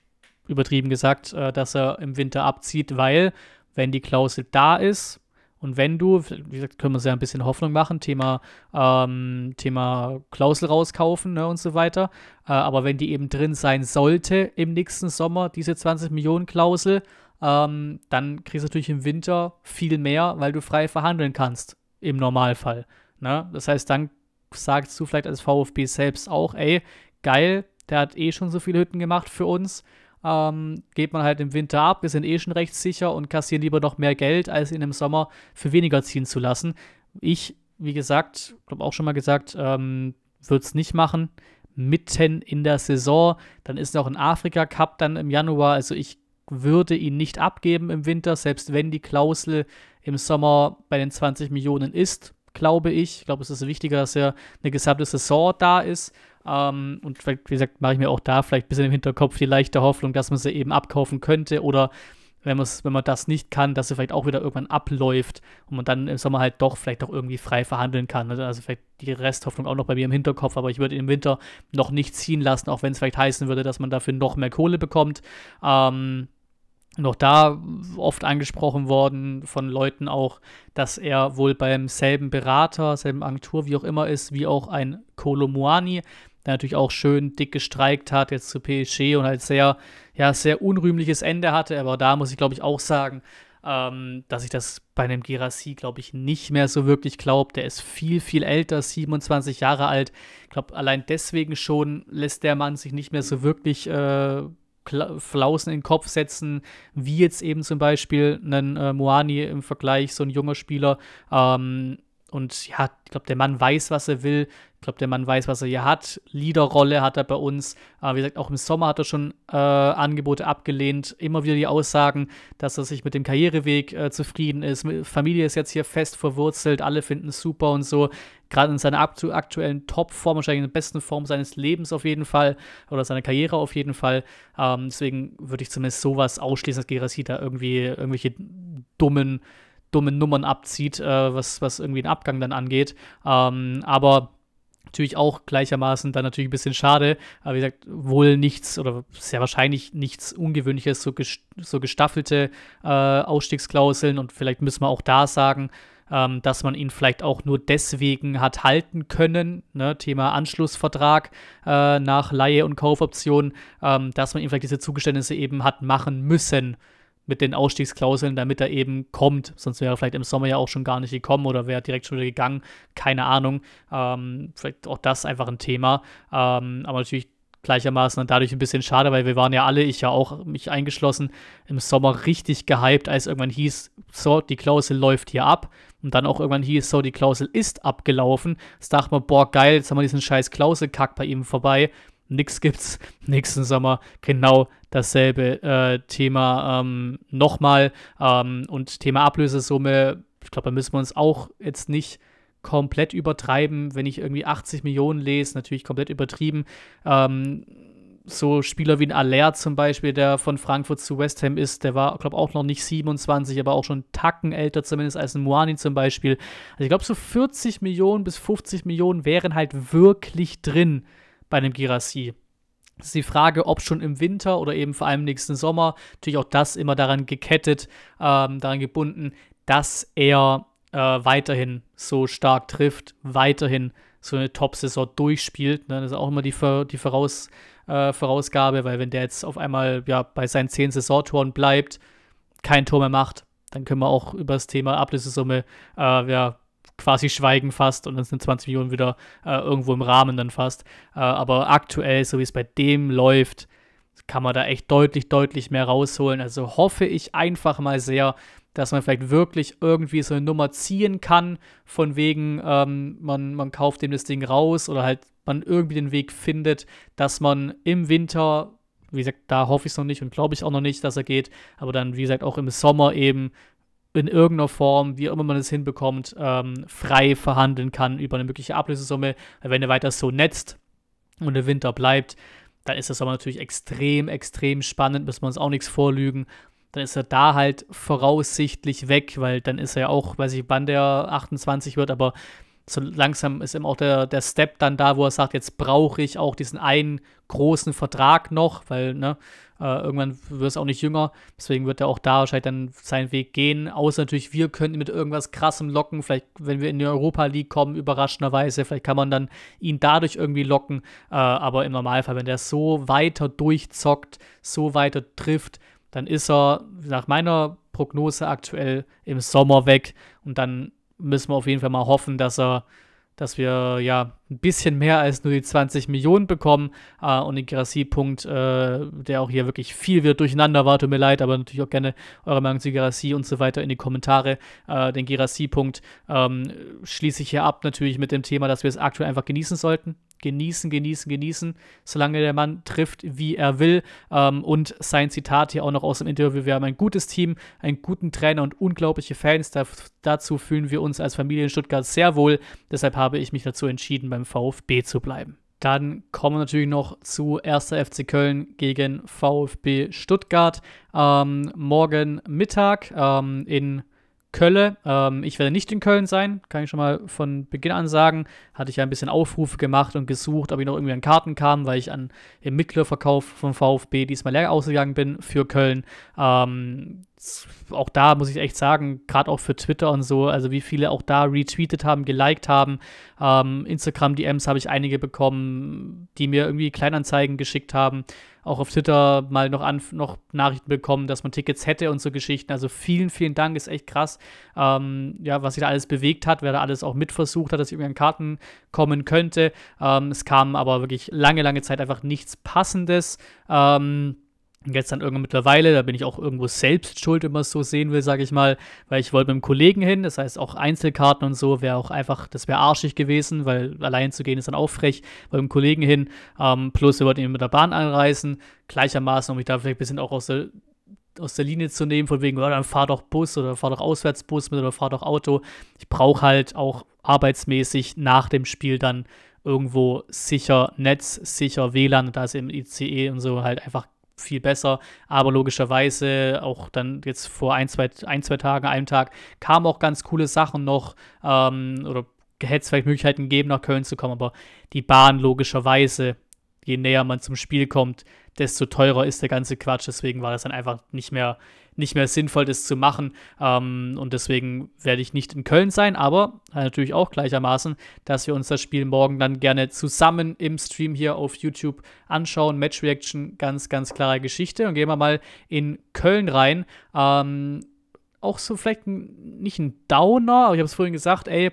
übertrieben gesagt, äh, dass er im Winter abzieht, weil wenn die Klausel da ist, und wenn du, wie gesagt, können wir uns ja ein bisschen Hoffnung machen, Thema, ähm, Thema Klausel rauskaufen ne, und so weiter. Äh, aber wenn die eben drin sein sollte im nächsten Sommer, diese 20 Millionen Klausel, ähm, dann kriegst du natürlich im Winter viel mehr, weil du frei verhandeln kannst, im Normalfall. Ne? Das heißt, dann sagst du vielleicht als VfB selbst auch, ey, geil, der hat eh schon so viele Hütten gemacht für uns ähm, geht man halt im Winter ab, wir sind eh schon rechtssicher und kassieren lieber noch mehr Geld, als ihn im Sommer für weniger ziehen zu lassen. Ich, wie gesagt, glaube auch schon mal gesagt, ähm, würde es nicht machen. Mitten in der Saison, dann ist noch ein Afrika-Cup dann im Januar. Also ich würde ihn nicht abgeben im Winter, selbst wenn die Klausel im Sommer bei den 20 Millionen ist, glaube ich. Ich glaube, es ist wichtiger, dass er eine gesamte Saison da ist ähm, und wie gesagt, mache ich mir auch da vielleicht ein bisschen im Hinterkopf die leichte Hoffnung, dass man sie eben abkaufen könnte oder wenn, wenn man das nicht kann, dass sie vielleicht auch wieder irgendwann abläuft und man dann im Sommer halt doch vielleicht auch irgendwie frei verhandeln kann. Also, also vielleicht die Resthoffnung auch noch bei mir im Hinterkopf, aber ich würde im Winter noch nicht ziehen lassen, auch wenn es vielleicht heißen würde, dass man dafür noch mehr Kohle bekommt. Ähm, noch da oft angesprochen worden von Leuten auch, dass er wohl beim selben Berater, selben Agentur, wie auch immer ist, wie auch ein Kolomuani, der natürlich auch schön dick gestreikt hat, jetzt zu PSG und halt sehr, ja, sehr unrühmliches Ende hatte. Aber da muss ich, glaube ich, auch sagen, ähm, dass ich das bei einem Gerassi, glaube ich, nicht mehr so wirklich glaube. Der ist viel, viel älter, 27 Jahre alt. Ich glaube, allein deswegen schon lässt der Mann sich nicht mehr so wirklich äh, Flausen in den Kopf setzen, wie jetzt eben zum Beispiel ein äh, Moani im Vergleich, so ein junger Spieler. Ähm, und ja, ich glaube, der Mann weiß, was er will. Ich glaube, der Mann weiß, was er hier hat. Leaderrolle hat er bei uns. Aber wie gesagt, auch im Sommer hat er schon äh, Angebote abgelehnt. Immer wieder die Aussagen, dass er sich mit dem Karriereweg äh, zufrieden ist. Familie ist jetzt hier fest verwurzelt. Alle finden es super und so. Gerade in seiner aktuellen Topform, wahrscheinlich in der besten Form seines Lebens auf jeden Fall oder seiner Karriere auf jeden Fall. Ähm, deswegen würde ich zumindest sowas ausschließen, dass Gerasi da irgendwie irgendwelche dummen, dummen Nummern abzieht, äh, was, was irgendwie den Abgang dann angeht. Ähm, aber Natürlich auch gleichermaßen dann natürlich ein bisschen schade, aber wie gesagt, wohl nichts oder sehr wahrscheinlich nichts Ungewöhnliches, so, gest so gestaffelte äh, Ausstiegsklauseln und vielleicht müssen wir auch da sagen, ähm, dass man ihn vielleicht auch nur deswegen hat halten können, ne? Thema Anschlussvertrag äh, nach Laie und Kaufoption, ähm, dass man ihm vielleicht diese Zugeständnisse eben hat machen müssen mit den Ausstiegsklauseln, damit er eben kommt. Sonst wäre er vielleicht im Sommer ja auch schon gar nicht gekommen oder wäre direkt schon wieder gegangen. Keine Ahnung. Ähm, vielleicht auch das einfach ein Thema. Ähm, aber natürlich gleichermaßen und dadurch ein bisschen schade, weil wir waren ja alle, ich ja auch, mich eingeschlossen, im Sommer richtig gehypt, als irgendwann hieß, so, die Klausel läuft hier ab. Und dann auch irgendwann hieß, so, die Klausel ist abgelaufen. Jetzt dachte man, boah, geil, jetzt haben wir diesen scheiß Klauselkack bei ihm vorbei. Nix gibt's nächsten Sommer genau dasselbe äh, Thema ähm, nochmal. Ähm, und Thema Ablösesumme, ich glaube, da müssen wir uns auch jetzt nicht komplett übertreiben. Wenn ich irgendwie 80 Millionen lese, natürlich komplett übertrieben. Ähm, so Spieler wie ein Alert zum Beispiel, der von Frankfurt zu West Ham ist, der war, glaube auch noch nicht 27, aber auch schon Tacken älter zumindest als ein Moani zum Beispiel. Also ich glaube, so 40 Millionen bis 50 Millionen wären halt wirklich drin bei einem Girassi. Das ist die Frage, ob schon im Winter oder eben vor allem nächsten Sommer, natürlich auch das immer daran gekettet, ähm, daran gebunden, dass er äh, weiterhin so stark trifft, weiterhin so eine Top-Saison durchspielt. Ne? Das ist auch immer die, die Voraus, äh, Vorausgabe, weil wenn der jetzt auf einmal ja, bei seinen zehn Saisontoren bleibt, kein Tor mehr macht, dann können wir auch über das Thema Ablösesumme äh, ja, quasi Schweigen fast und dann sind 20 Millionen wieder äh, irgendwo im Rahmen dann fast. Äh, aber aktuell, so wie es bei dem läuft, kann man da echt deutlich, deutlich mehr rausholen. Also hoffe ich einfach mal sehr, dass man vielleicht wirklich irgendwie so eine Nummer ziehen kann, von wegen, ähm, man, man kauft dem das Ding raus oder halt man irgendwie den Weg findet, dass man im Winter, wie gesagt, da hoffe ich es noch nicht und glaube ich auch noch nicht, dass er geht, aber dann, wie gesagt, auch im Sommer eben in irgendeiner Form, wie immer man es hinbekommt, ähm, frei verhandeln kann über eine mögliche Ablösesumme. Weil wenn er weiter so netzt und der Winter bleibt, dann ist das aber natürlich extrem, extrem spannend, müssen wir uns auch nichts vorlügen. Dann ist er da halt voraussichtlich weg, weil dann ist er ja auch, weiß ich, wann der 28 wird, aber so langsam ist eben auch der, der Step dann da, wo er sagt, jetzt brauche ich auch diesen einen großen Vertrag noch, weil, ne, äh, irgendwann wird es auch nicht jünger. Deswegen wird er auch da wahrscheinlich dann seinen Weg gehen. Außer natürlich, wir könnten mit irgendwas krassem locken. Vielleicht, wenn wir in die Europa League kommen, überraschenderweise, vielleicht kann man dann ihn dadurch irgendwie locken. Äh, aber im Normalfall, wenn der so weiter durchzockt, so weiter trifft, dann ist er nach meiner Prognose aktuell im Sommer weg. Und dann müssen wir auf jeden Fall mal hoffen, dass er dass wir ja ein bisschen mehr als nur die 20 Millionen bekommen. Äh, und den Gerassi-Punkt, äh, der auch hier wirklich viel wird durcheinander war, tut mir leid, aber natürlich auch gerne eure Meinung zu Gerassi und so weiter in die Kommentare. Äh, den Gerassi-Punkt ähm, schließe ich hier ab, natürlich mit dem Thema, dass wir es aktuell einfach genießen sollten genießen, genießen, genießen, solange der Mann trifft, wie er will. Ähm, und sein Zitat hier auch noch aus dem Interview: Wir haben ein gutes Team, einen guten Trainer und unglaubliche Fans. Da, dazu fühlen wir uns als Familie in Stuttgart sehr wohl. Deshalb habe ich mich dazu entschieden, beim VfB zu bleiben. Dann kommen wir natürlich noch zu 1. FC Köln gegen VfB Stuttgart. Ähm, morgen Mittag ähm, in Kölle. Ähm, ich werde nicht in Köln sein, kann ich schon mal von Beginn an sagen. Hatte ich ja ein bisschen Aufrufe gemacht und gesucht, ob ich noch irgendwie an Karten kam, weil ich an im Mitgliederverkauf vom VfB diesmal leer ausgegangen bin für Köln. Ähm, auch da muss ich echt sagen, gerade auch für Twitter und so, also wie viele auch da retweetet haben, geliked haben. Ähm, Instagram-DMs habe ich einige bekommen, die mir irgendwie Kleinanzeigen geschickt haben auch auf Twitter mal noch, an, noch Nachrichten bekommen, dass man Tickets hätte und so Geschichten. Also vielen, vielen Dank, ist echt krass, ähm, ja, was sich da alles bewegt hat, wer da alles auch mitversucht hat, dass ich irgendwie an Karten kommen könnte. Ähm, es kam aber wirklich lange, lange Zeit einfach nichts Passendes. Ähm, jetzt dann irgendwann mittlerweile, da bin ich auch irgendwo selbst schuld, wenn man es so sehen will, sage ich mal, weil ich wollte mit dem Kollegen hin, das heißt auch Einzelkarten und so wäre auch einfach, das wäre arschig gewesen, weil allein zu gehen ist dann auch frech, weil mit dem Kollegen hin, ähm, plus wir wollten eben mit der Bahn anreisen, gleichermaßen, um mich da vielleicht ein bisschen auch aus der aus der Linie zu nehmen, von wegen, ja, dann fahr doch Bus oder fahr doch Auswärtsbus mit oder fahr doch Auto. Ich brauche halt auch arbeitsmäßig nach dem Spiel dann irgendwo sicher Netz, sicher WLAN, da ist im ICE und so halt einfach viel besser. Aber logischerweise auch dann jetzt vor ein, zwei, ein, zwei Tagen, einem Tag kamen auch ganz coole Sachen noch ähm, oder hätte es vielleicht Möglichkeiten gegeben, nach Köln zu kommen. Aber die Bahn logischerweise, je näher man zum Spiel kommt, desto teurer ist der ganze Quatsch. Deswegen war das dann einfach nicht mehr nicht mehr sinnvoll, das zu machen. Ähm, und deswegen werde ich nicht in Köln sein, aber natürlich auch gleichermaßen, dass wir uns das Spiel morgen dann gerne zusammen im Stream hier auf YouTube anschauen. Match Reaction, ganz, ganz klare Geschichte. Und gehen wir mal in Köln rein. Ähm, auch so vielleicht nicht ein Downer, aber ich habe es vorhin gesagt, ey,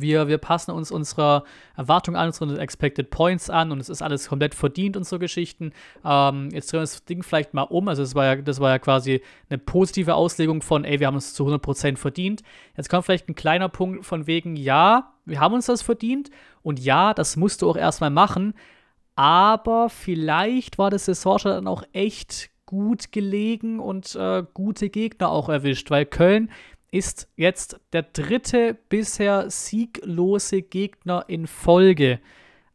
wir, wir passen uns unserer Erwartung an, unseren Expected Points an und es ist alles komplett verdient und so Geschichten. Ähm, jetzt drehen wir das Ding vielleicht mal um. Also, das war, ja, das war ja quasi eine positive Auslegung von, ey, wir haben uns zu 100% verdient. Jetzt kommt vielleicht ein kleiner Punkt von wegen, ja, wir haben uns das verdient und ja, das musst du auch erstmal machen. Aber vielleicht war das Saisonstart dann auch echt gut gelegen und äh, gute Gegner auch erwischt, weil Köln ist jetzt der dritte bisher sieglose Gegner in Folge.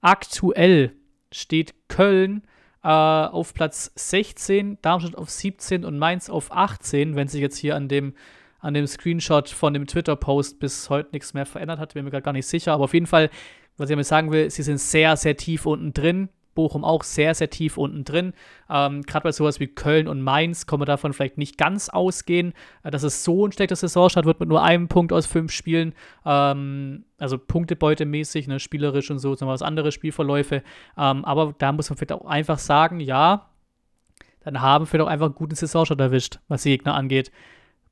Aktuell steht Köln äh, auf Platz 16, Darmstadt auf 17 und Mainz auf 18, wenn sich jetzt hier an dem, an dem Screenshot von dem Twitter-Post bis heute nichts mehr verändert hat, bin mir gar nicht sicher. Aber auf jeden Fall, was ich damit sagen will, sie sind sehr, sehr tief unten drin. Bochum auch sehr, sehr tief unten drin. Ähm, Gerade bei sowas wie Köln und Mainz kann man davon vielleicht nicht ganz ausgehen, äh, dass es so ein schlechtes Saisonstart wird mit nur einem Punkt aus fünf Spielen. Ähm, also punktebeutemäßig, ne, spielerisch und so, sind was andere Spielverläufe. Ähm, aber da muss man vielleicht auch einfach sagen, ja, dann haben wir doch einfach einen guten Saisonstart erwischt, was die Gegner angeht.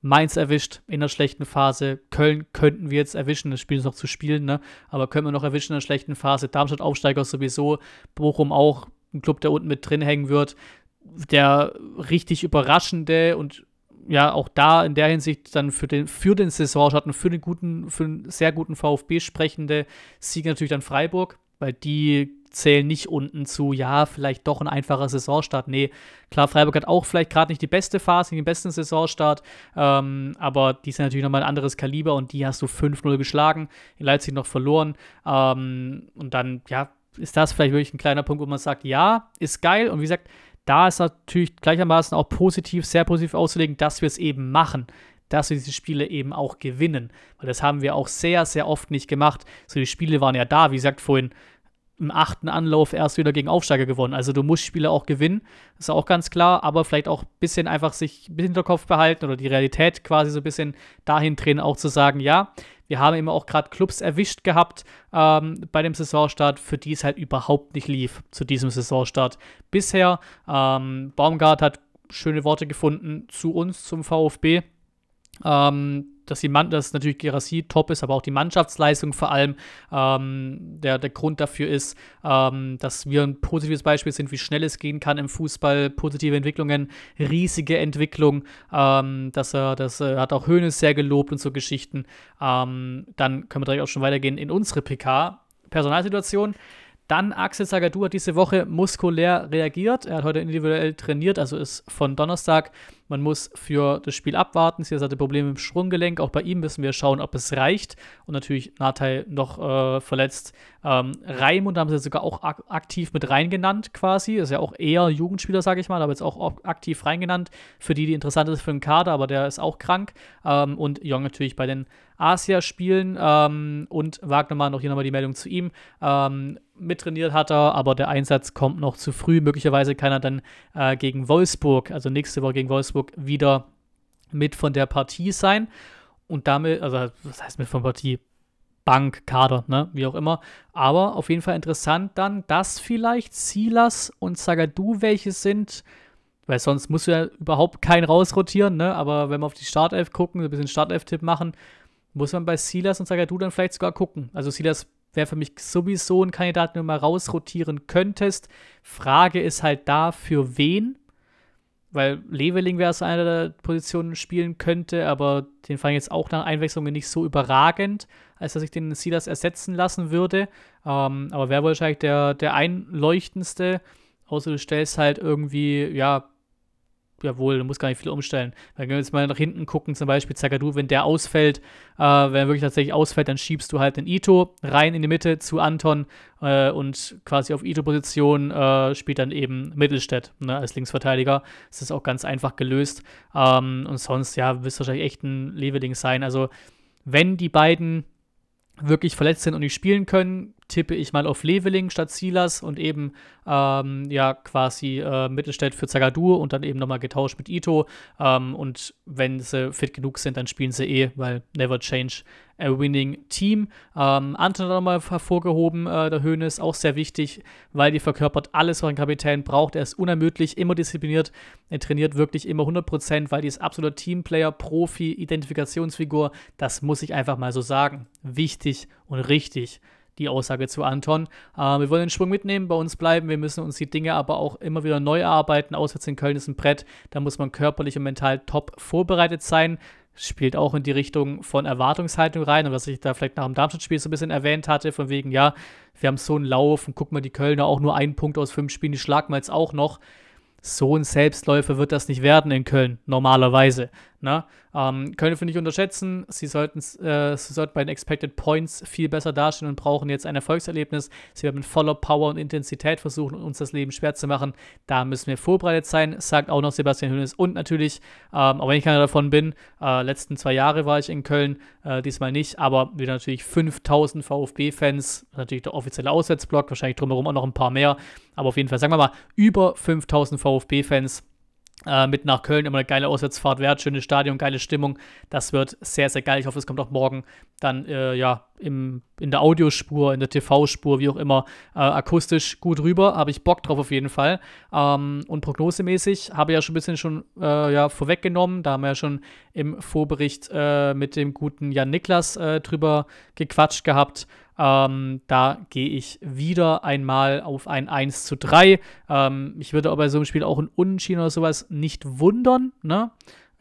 Mainz erwischt in einer schlechten Phase. Köln könnten wir jetzt erwischen. Das Spiel ist noch zu spielen, ne? Aber können wir noch erwischen in einer schlechten Phase. Darmstadt Aufsteiger sowieso. Bochum auch. Ein Club, der unten mit drin hängen wird. Der richtig überraschende und ja, auch da in der Hinsicht dann für den, für den Saisonschatten, für den guten, für einen sehr guten VfB sprechende Sieg natürlich dann Freiburg weil die zählen nicht unten zu, ja, vielleicht doch ein einfacher Saisonstart. Nee, klar, Freiburg hat auch vielleicht gerade nicht die beste Phase, den besten Saisonstart, ähm, aber die sind natürlich nochmal ein anderes Kaliber und die hast du 5-0 geschlagen, in Leipzig noch verloren ähm, und dann, ja, ist das vielleicht wirklich ein kleiner Punkt, wo man sagt, ja, ist geil und wie gesagt, da ist natürlich gleichermaßen auch positiv, sehr positiv auszulegen, dass wir es eben machen dass wir diese Spiele eben auch gewinnen. Weil das haben wir auch sehr, sehr oft nicht gemacht. So, die Spiele waren ja da, wie gesagt, vorhin im achten Anlauf erst wieder gegen Aufsteiger gewonnen. Also du musst Spiele auch gewinnen, ist auch ganz klar, aber vielleicht auch ein bisschen einfach sich im Hinterkopf behalten oder die Realität quasi so ein bisschen dahin drehen, auch zu sagen, ja, wir haben immer auch gerade Clubs erwischt gehabt ähm, bei dem Saisonstart, für die es halt überhaupt nicht lief zu diesem Saisonstart bisher. Ähm, Baumgart hat schöne Worte gefunden zu uns, zum VfB ähm, dass, die Man dass natürlich Gerassi top ist, aber auch die Mannschaftsleistung vor allem ähm, der, der Grund dafür ist, ähm, dass wir ein positives Beispiel sind, wie schnell es gehen kann im Fußball, positive Entwicklungen, riesige Entwicklung, ähm, dass er, das äh, hat auch Höhnes sehr gelobt und so Geschichten. Ähm, dann können wir direkt auch schon weitergehen in unsere PK. Personalsituation. Dann Axel Sagadu hat diese Woche muskulär reagiert. Er hat heute individuell trainiert, also ist von Donnerstag man muss für das Spiel abwarten. Silas hatte Probleme im Sprunggelenk. Auch bei ihm müssen wir schauen, ob es reicht. Und natürlich Nathai noch äh, verletzt. Ähm, Raimund haben sie sogar auch ak aktiv mit reingenannt quasi. Ist ja auch eher Jugendspieler, sage ich mal, aber jetzt auch aktiv reingenannt. Für die, die interessant ist für den Kader, aber der ist auch krank. Ähm, und Jong natürlich bei den Asia-Spielen. Ähm, und mal noch hier nochmal die Meldung zu ihm. Ähm, mittrainiert hat er, aber der Einsatz kommt noch zu früh. Möglicherweise kann er dann äh, gegen Wolfsburg, also nächste Woche gegen Wolfsburg, Wolfsburg wieder mit von der Partie sein und damit, also was heißt mit von Partie? Bank, Kader, ne? wie auch immer. Aber auf jeden Fall interessant dann, dass vielleicht Silas und Sagadu welche sind, weil sonst musst du ja überhaupt keinen rausrotieren, ne? aber wenn wir auf die Startelf gucken, ein bisschen Startelf-Tipp machen, muss man bei Silas und Sagadu dann vielleicht sogar gucken. Also Silas wäre für mich sowieso ein Kandidat, den du mal rausrotieren könntest. Frage ist halt da, für wen? weil Leveling wäre es einer der Positionen spielen könnte, aber den fand ich jetzt auch nach Einwechslungen nicht so überragend, als dass ich den Silas ersetzen lassen würde. Ähm, aber wäre wahrscheinlich der, der einleuchtendste, außer du stellst halt irgendwie, ja, jawohl, du musst gar nicht viel umstellen. Dann können wir jetzt mal nach hinten gucken, zum Beispiel Zagadou, wenn der ausfällt, äh, wenn er wirklich tatsächlich ausfällt, dann schiebst du halt den Ito rein in die Mitte zu Anton äh, und quasi auf Ito-Position äh, spielt dann eben Mittelstädt ne, als Linksverteidiger. Das ist auch ganz einfach gelöst. Ähm, und sonst, ja, wirst du wahrscheinlich echt ein Leveling sein. Also, wenn die beiden wirklich verletzt sind und nicht spielen können, tippe ich mal auf Leveling statt Silas und eben ähm, ja quasi äh, Mittelstädt für Zagadur und dann eben nochmal getauscht mit Ito. Ähm, und wenn sie fit genug sind, dann spielen sie eh, weil never change a winning team. Ähm, Anton hat nochmal hervorgehoben, äh, der Höhne ist auch sehr wichtig, weil die verkörpert alles, was ein Kapitän braucht. Er ist unermüdlich, immer diszipliniert, er trainiert wirklich immer 100%, weil die ist absoluter Teamplayer, Profi, Identifikationsfigur. Das muss ich einfach mal so sagen. Wichtig und richtig die Aussage zu Anton. Äh, wir wollen den Schwung mitnehmen, bei uns bleiben, wir müssen uns die Dinge aber auch immer wieder neu erarbeiten. Auswärts in Köln ist ein Brett, da muss man körperlich und mental top vorbereitet sein spielt auch in die Richtung von Erwartungshaltung rein und was ich da vielleicht nach dem Darmstadt-Spiel so ein bisschen erwähnt hatte, von wegen, ja, wir haben so einen Lauf und guck mal, die Kölner auch nur einen Punkt aus fünf Spielen, die schlagen wir jetzt auch noch. So ein Selbstläufer wird das nicht werden in Köln, normalerweise. Ne? Ähm, Köln nicht unterschätzen. Sie, sollten, äh, sie sollten bei den Expected Points viel besser dastehen und brauchen jetzt ein Erfolgserlebnis. Sie werden mit voller Power und Intensität versuchen, uns das Leben schwer zu machen. Da müssen wir vorbereitet sein, sagt auch noch Sebastian Hönes. Und natürlich, ähm, auch wenn ich keiner davon bin, äh, letzten zwei Jahre war ich in Köln, äh, diesmal nicht, aber wieder natürlich 5000 VfB-Fans, natürlich der offizielle Auswärtsblock, wahrscheinlich drumherum auch noch ein paar mehr, aber auf jeden Fall, sagen wir mal, über 5000 VfB-Fans äh, mit nach Köln. Immer eine geile Auswärtsfahrt wert, schönes Stadion, geile Stimmung. Das wird sehr, sehr geil. Ich hoffe, es kommt auch morgen dann äh, ja im, in der Audiospur, in der TV-Spur, wie auch immer, äh, akustisch gut rüber. Habe ich Bock drauf auf jeden Fall. Ähm, und prognosemäßig habe ich ja schon ein bisschen schon äh, ja, vorweggenommen. Da haben wir ja schon im Vorbericht äh, mit dem guten Jan Niklas äh, drüber gequatscht gehabt. Ähm, da gehe ich wieder einmal auf ein 1 zu 3. Ähm, ich würde aber bei so einem Spiel auch ein Unentschieden oder sowas nicht wundern. Ne?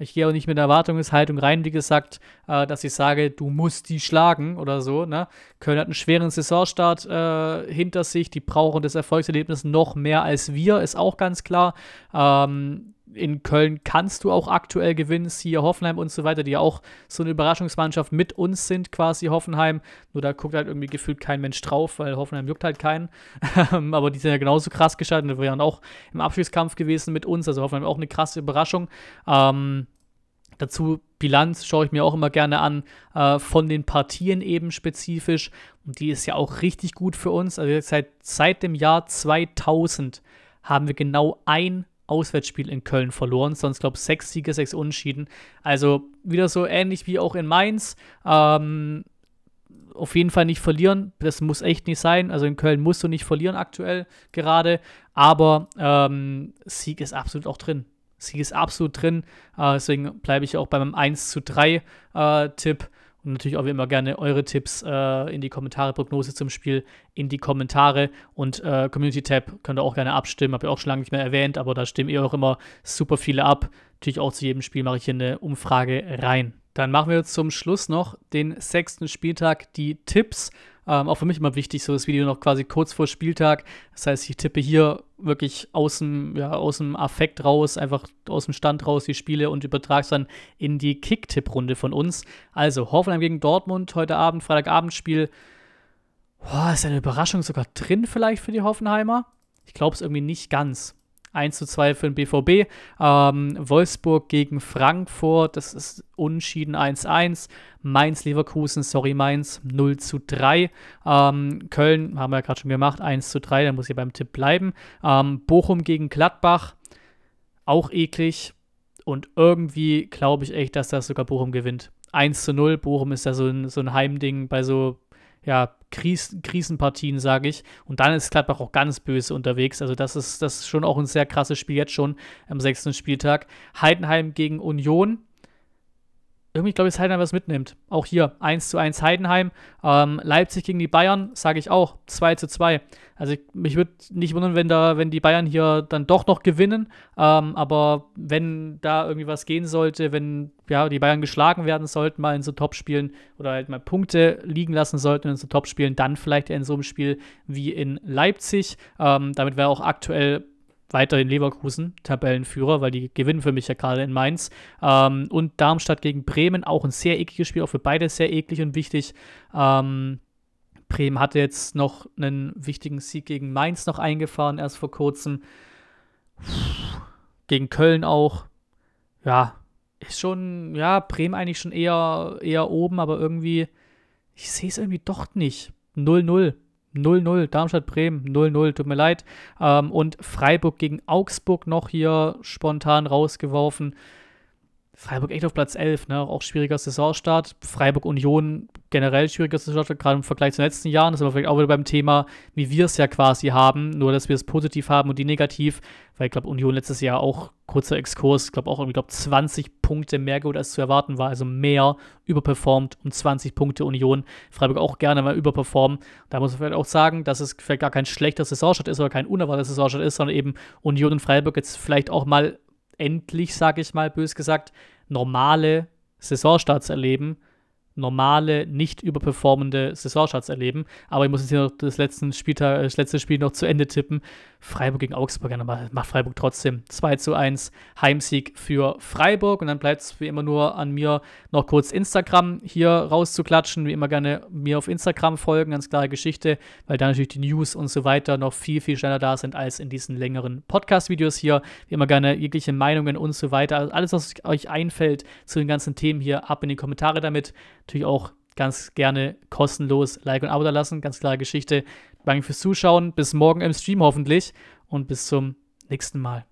Ich gehe auch nicht mit Erwartungshaltung rein, wie gesagt, äh, dass ich sage, du musst die schlagen oder so. Ne? Köln hat einen schweren Saisonstart äh, hinter sich. Die brauchen das Erfolgserlebnis noch mehr als wir, ist auch ganz klar. Ähm, in Köln kannst du auch aktuell gewinnen. Hier Hoffenheim und so weiter, die ja auch so eine Überraschungsmannschaft mit uns sind, quasi Hoffenheim. Nur da guckt halt irgendwie gefühlt kein Mensch drauf, weil Hoffenheim juckt halt keinen. (laughs) Ähm, aber die sind ja genauso krass gescheitert. Die wären auch im Abschlusskampf gewesen mit uns. Also Hoffenheim auch eine krasse Überraschung. Ähm, dazu Bilanz schaue ich mir auch immer gerne an, äh, von den Partien eben spezifisch. Und die ist ja auch richtig gut für uns. Also seit, seit dem Jahr 2000 haben wir genau ein Auswärtsspiel in Köln verloren, sonst glaube ich sechs Siege, sechs Unentschieden. Also wieder so ähnlich wie auch in Mainz. Ähm, auf jeden Fall nicht verlieren. Das muss echt nicht sein. Also in Köln musst du nicht verlieren aktuell gerade. Aber ähm, Sieg ist absolut auch drin. Sieg ist absolut drin. Äh, deswegen bleibe ich auch bei meinem 1 zu 3 äh, Tipp. Und natürlich auch wie immer gerne eure Tipps äh, in die Kommentare, Prognose zum Spiel in die Kommentare und äh, Community Tab könnt ihr auch gerne abstimmen. Habe ich auch schon lange nicht mehr erwähnt, aber da stimmen ihr auch immer super viele ab. Natürlich auch zu jedem Spiel mache ich hier eine Umfrage rein. Dann machen wir zum Schluss noch den sechsten Spieltag die Tipps. Ähm, auch für mich immer wichtig, so das Video noch quasi kurz vor Spieltag. Das heißt, ich tippe hier wirklich aus dem, ja, aus dem Affekt raus, einfach aus dem Stand raus die Spiele und übertrage es dann in die Kick-Tipp-Runde von uns. Also Hoffenheim gegen Dortmund heute Abend, Freitagabendspiel. Boah, ist eine Überraschung sogar drin vielleicht für die Hoffenheimer? Ich glaube es irgendwie nicht ganz. 1 zu 2 für den BVB. Ähm, Wolfsburg gegen Frankfurt, das ist Unschieden 1-1. Mainz-Leverkusen, sorry Mainz, 0 zu 3. Ähm, Köln haben wir ja gerade schon gemacht, 1 zu 3, da muss ich beim Tipp bleiben. Ähm, Bochum gegen Gladbach, auch eklig. Und irgendwie glaube ich echt, dass das sogar Bochum gewinnt. 1 zu 0, Bochum ist da so ein, so ein Heimding bei so, ja, Kris Krisenpartien, sage ich. Und dann ist Gladbach auch ganz böse unterwegs. Also das ist, das ist schon auch ein sehr krasses Spiel jetzt schon am sechsten Spieltag. Heidenheim gegen Union. Irgendwie glaube ich, dass Heidenheim was mitnimmt. Auch hier 1 zu 1 Heidenheim. Ähm, Leipzig gegen die Bayern, sage ich auch, 2 zu 2. Also ich, mich würde nicht wundern, wenn da, wenn die Bayern hier dann doch noch gewinnen. Ähm, aber wenn da irgendwie was gehen sollte, wenn ja die Bayern geschlagen werden sollten, mal in so Topspielen oder halt mal Punkte liegen lassen sollten in so Topspielen, dann vielleicht in so einem Spiel wie in Leipzig. Ähm, damit wäre auch aktuell weiterhin Leverkusen, Tabellenführer, weil die gewinnen für mich ja gerade in Mainz. Ähm, und Darmstadt gegen Bremen, auch ein sehr ekliges Spiel, auch für beide sehr eklig und wichtig. Ähm, Bremen hatte jetzt noch einen wichtigen Sieg gegen Mainz noch eingefahren, erst vor kurzem. Gegen Köln auch. Ja, ist schon, ja, Bremen eigentlich schon eher, eher oben, aber irgendwie, ich sehe es irgendwie doch nicht. 0-0. 0-0, Darmstadt-Bremen, 0-0, tut mir leid. Ähm, und Freiburg gegen Augsburg noch hier spontan rausgeworfen. Freiburg echt auf Platz 11, ne? auch schwieriger Saisonstart. Freiburg Union generell schwieriger Saisonstart, gerade im Vergleich zu den letzten Jahren. Das ist aber vielleicht auch wieder beim Thema, wie wir es ja quasi haben, nur dass wir es positiv haben und die negativ, weil ich glaube, Union letztes Jahr auch, kurzer Exkurs, ich glaube auch irgendwie glaub 20 Punkte mehr geholt, als zu erwarten war, also mehr überperformt um 20 Punkte Union. Freiburg auch gerne mal überperformen. Da muss man vielleicht auch sagen, dass es vielleicht gar kein schlechter Saisonstart ist oder kein unerwarteter Saisonstart ist, sondern eben Union und Freiburg jetzt vielleicht auch mal endlich, sage ich mal bös gesagt, normale Saisonstarts erleben, normale, nicht überperformende Saisonstarts erleben. Aber ich muss jetzt hier noch das, letzten Spieltag, äh, das letzte Spiel noch zu Ende tippen. Freiburg gegen Augsburg, dann macht Freiburg trotzdem 2 zu 1 Heimsieg für Freiburg. Und dann bleibt es wie immer nur an mir, noch kurz Instagram hier rauszuklatschen. Wie immer gerne mir auf Instagram folgen, ganz klare Geschichte, weil da natürlich die News und so weiter noch viel, viel schneller da sind als in diesen längeren Podcast-Videos hier. Wie immer gerne jegliche Meinungen und so weiter. Also alles, was euch einfällt zu den ganzen Themen hier, ab in die Kommentare damit. Natürlich auch ganz gerne kostenlos Like und Abo da lassen. Ganz klare Geschichte. Danke fürs Zuschauen. Bis morgen im Stream hoffentlich und bis zum nächsten Mal.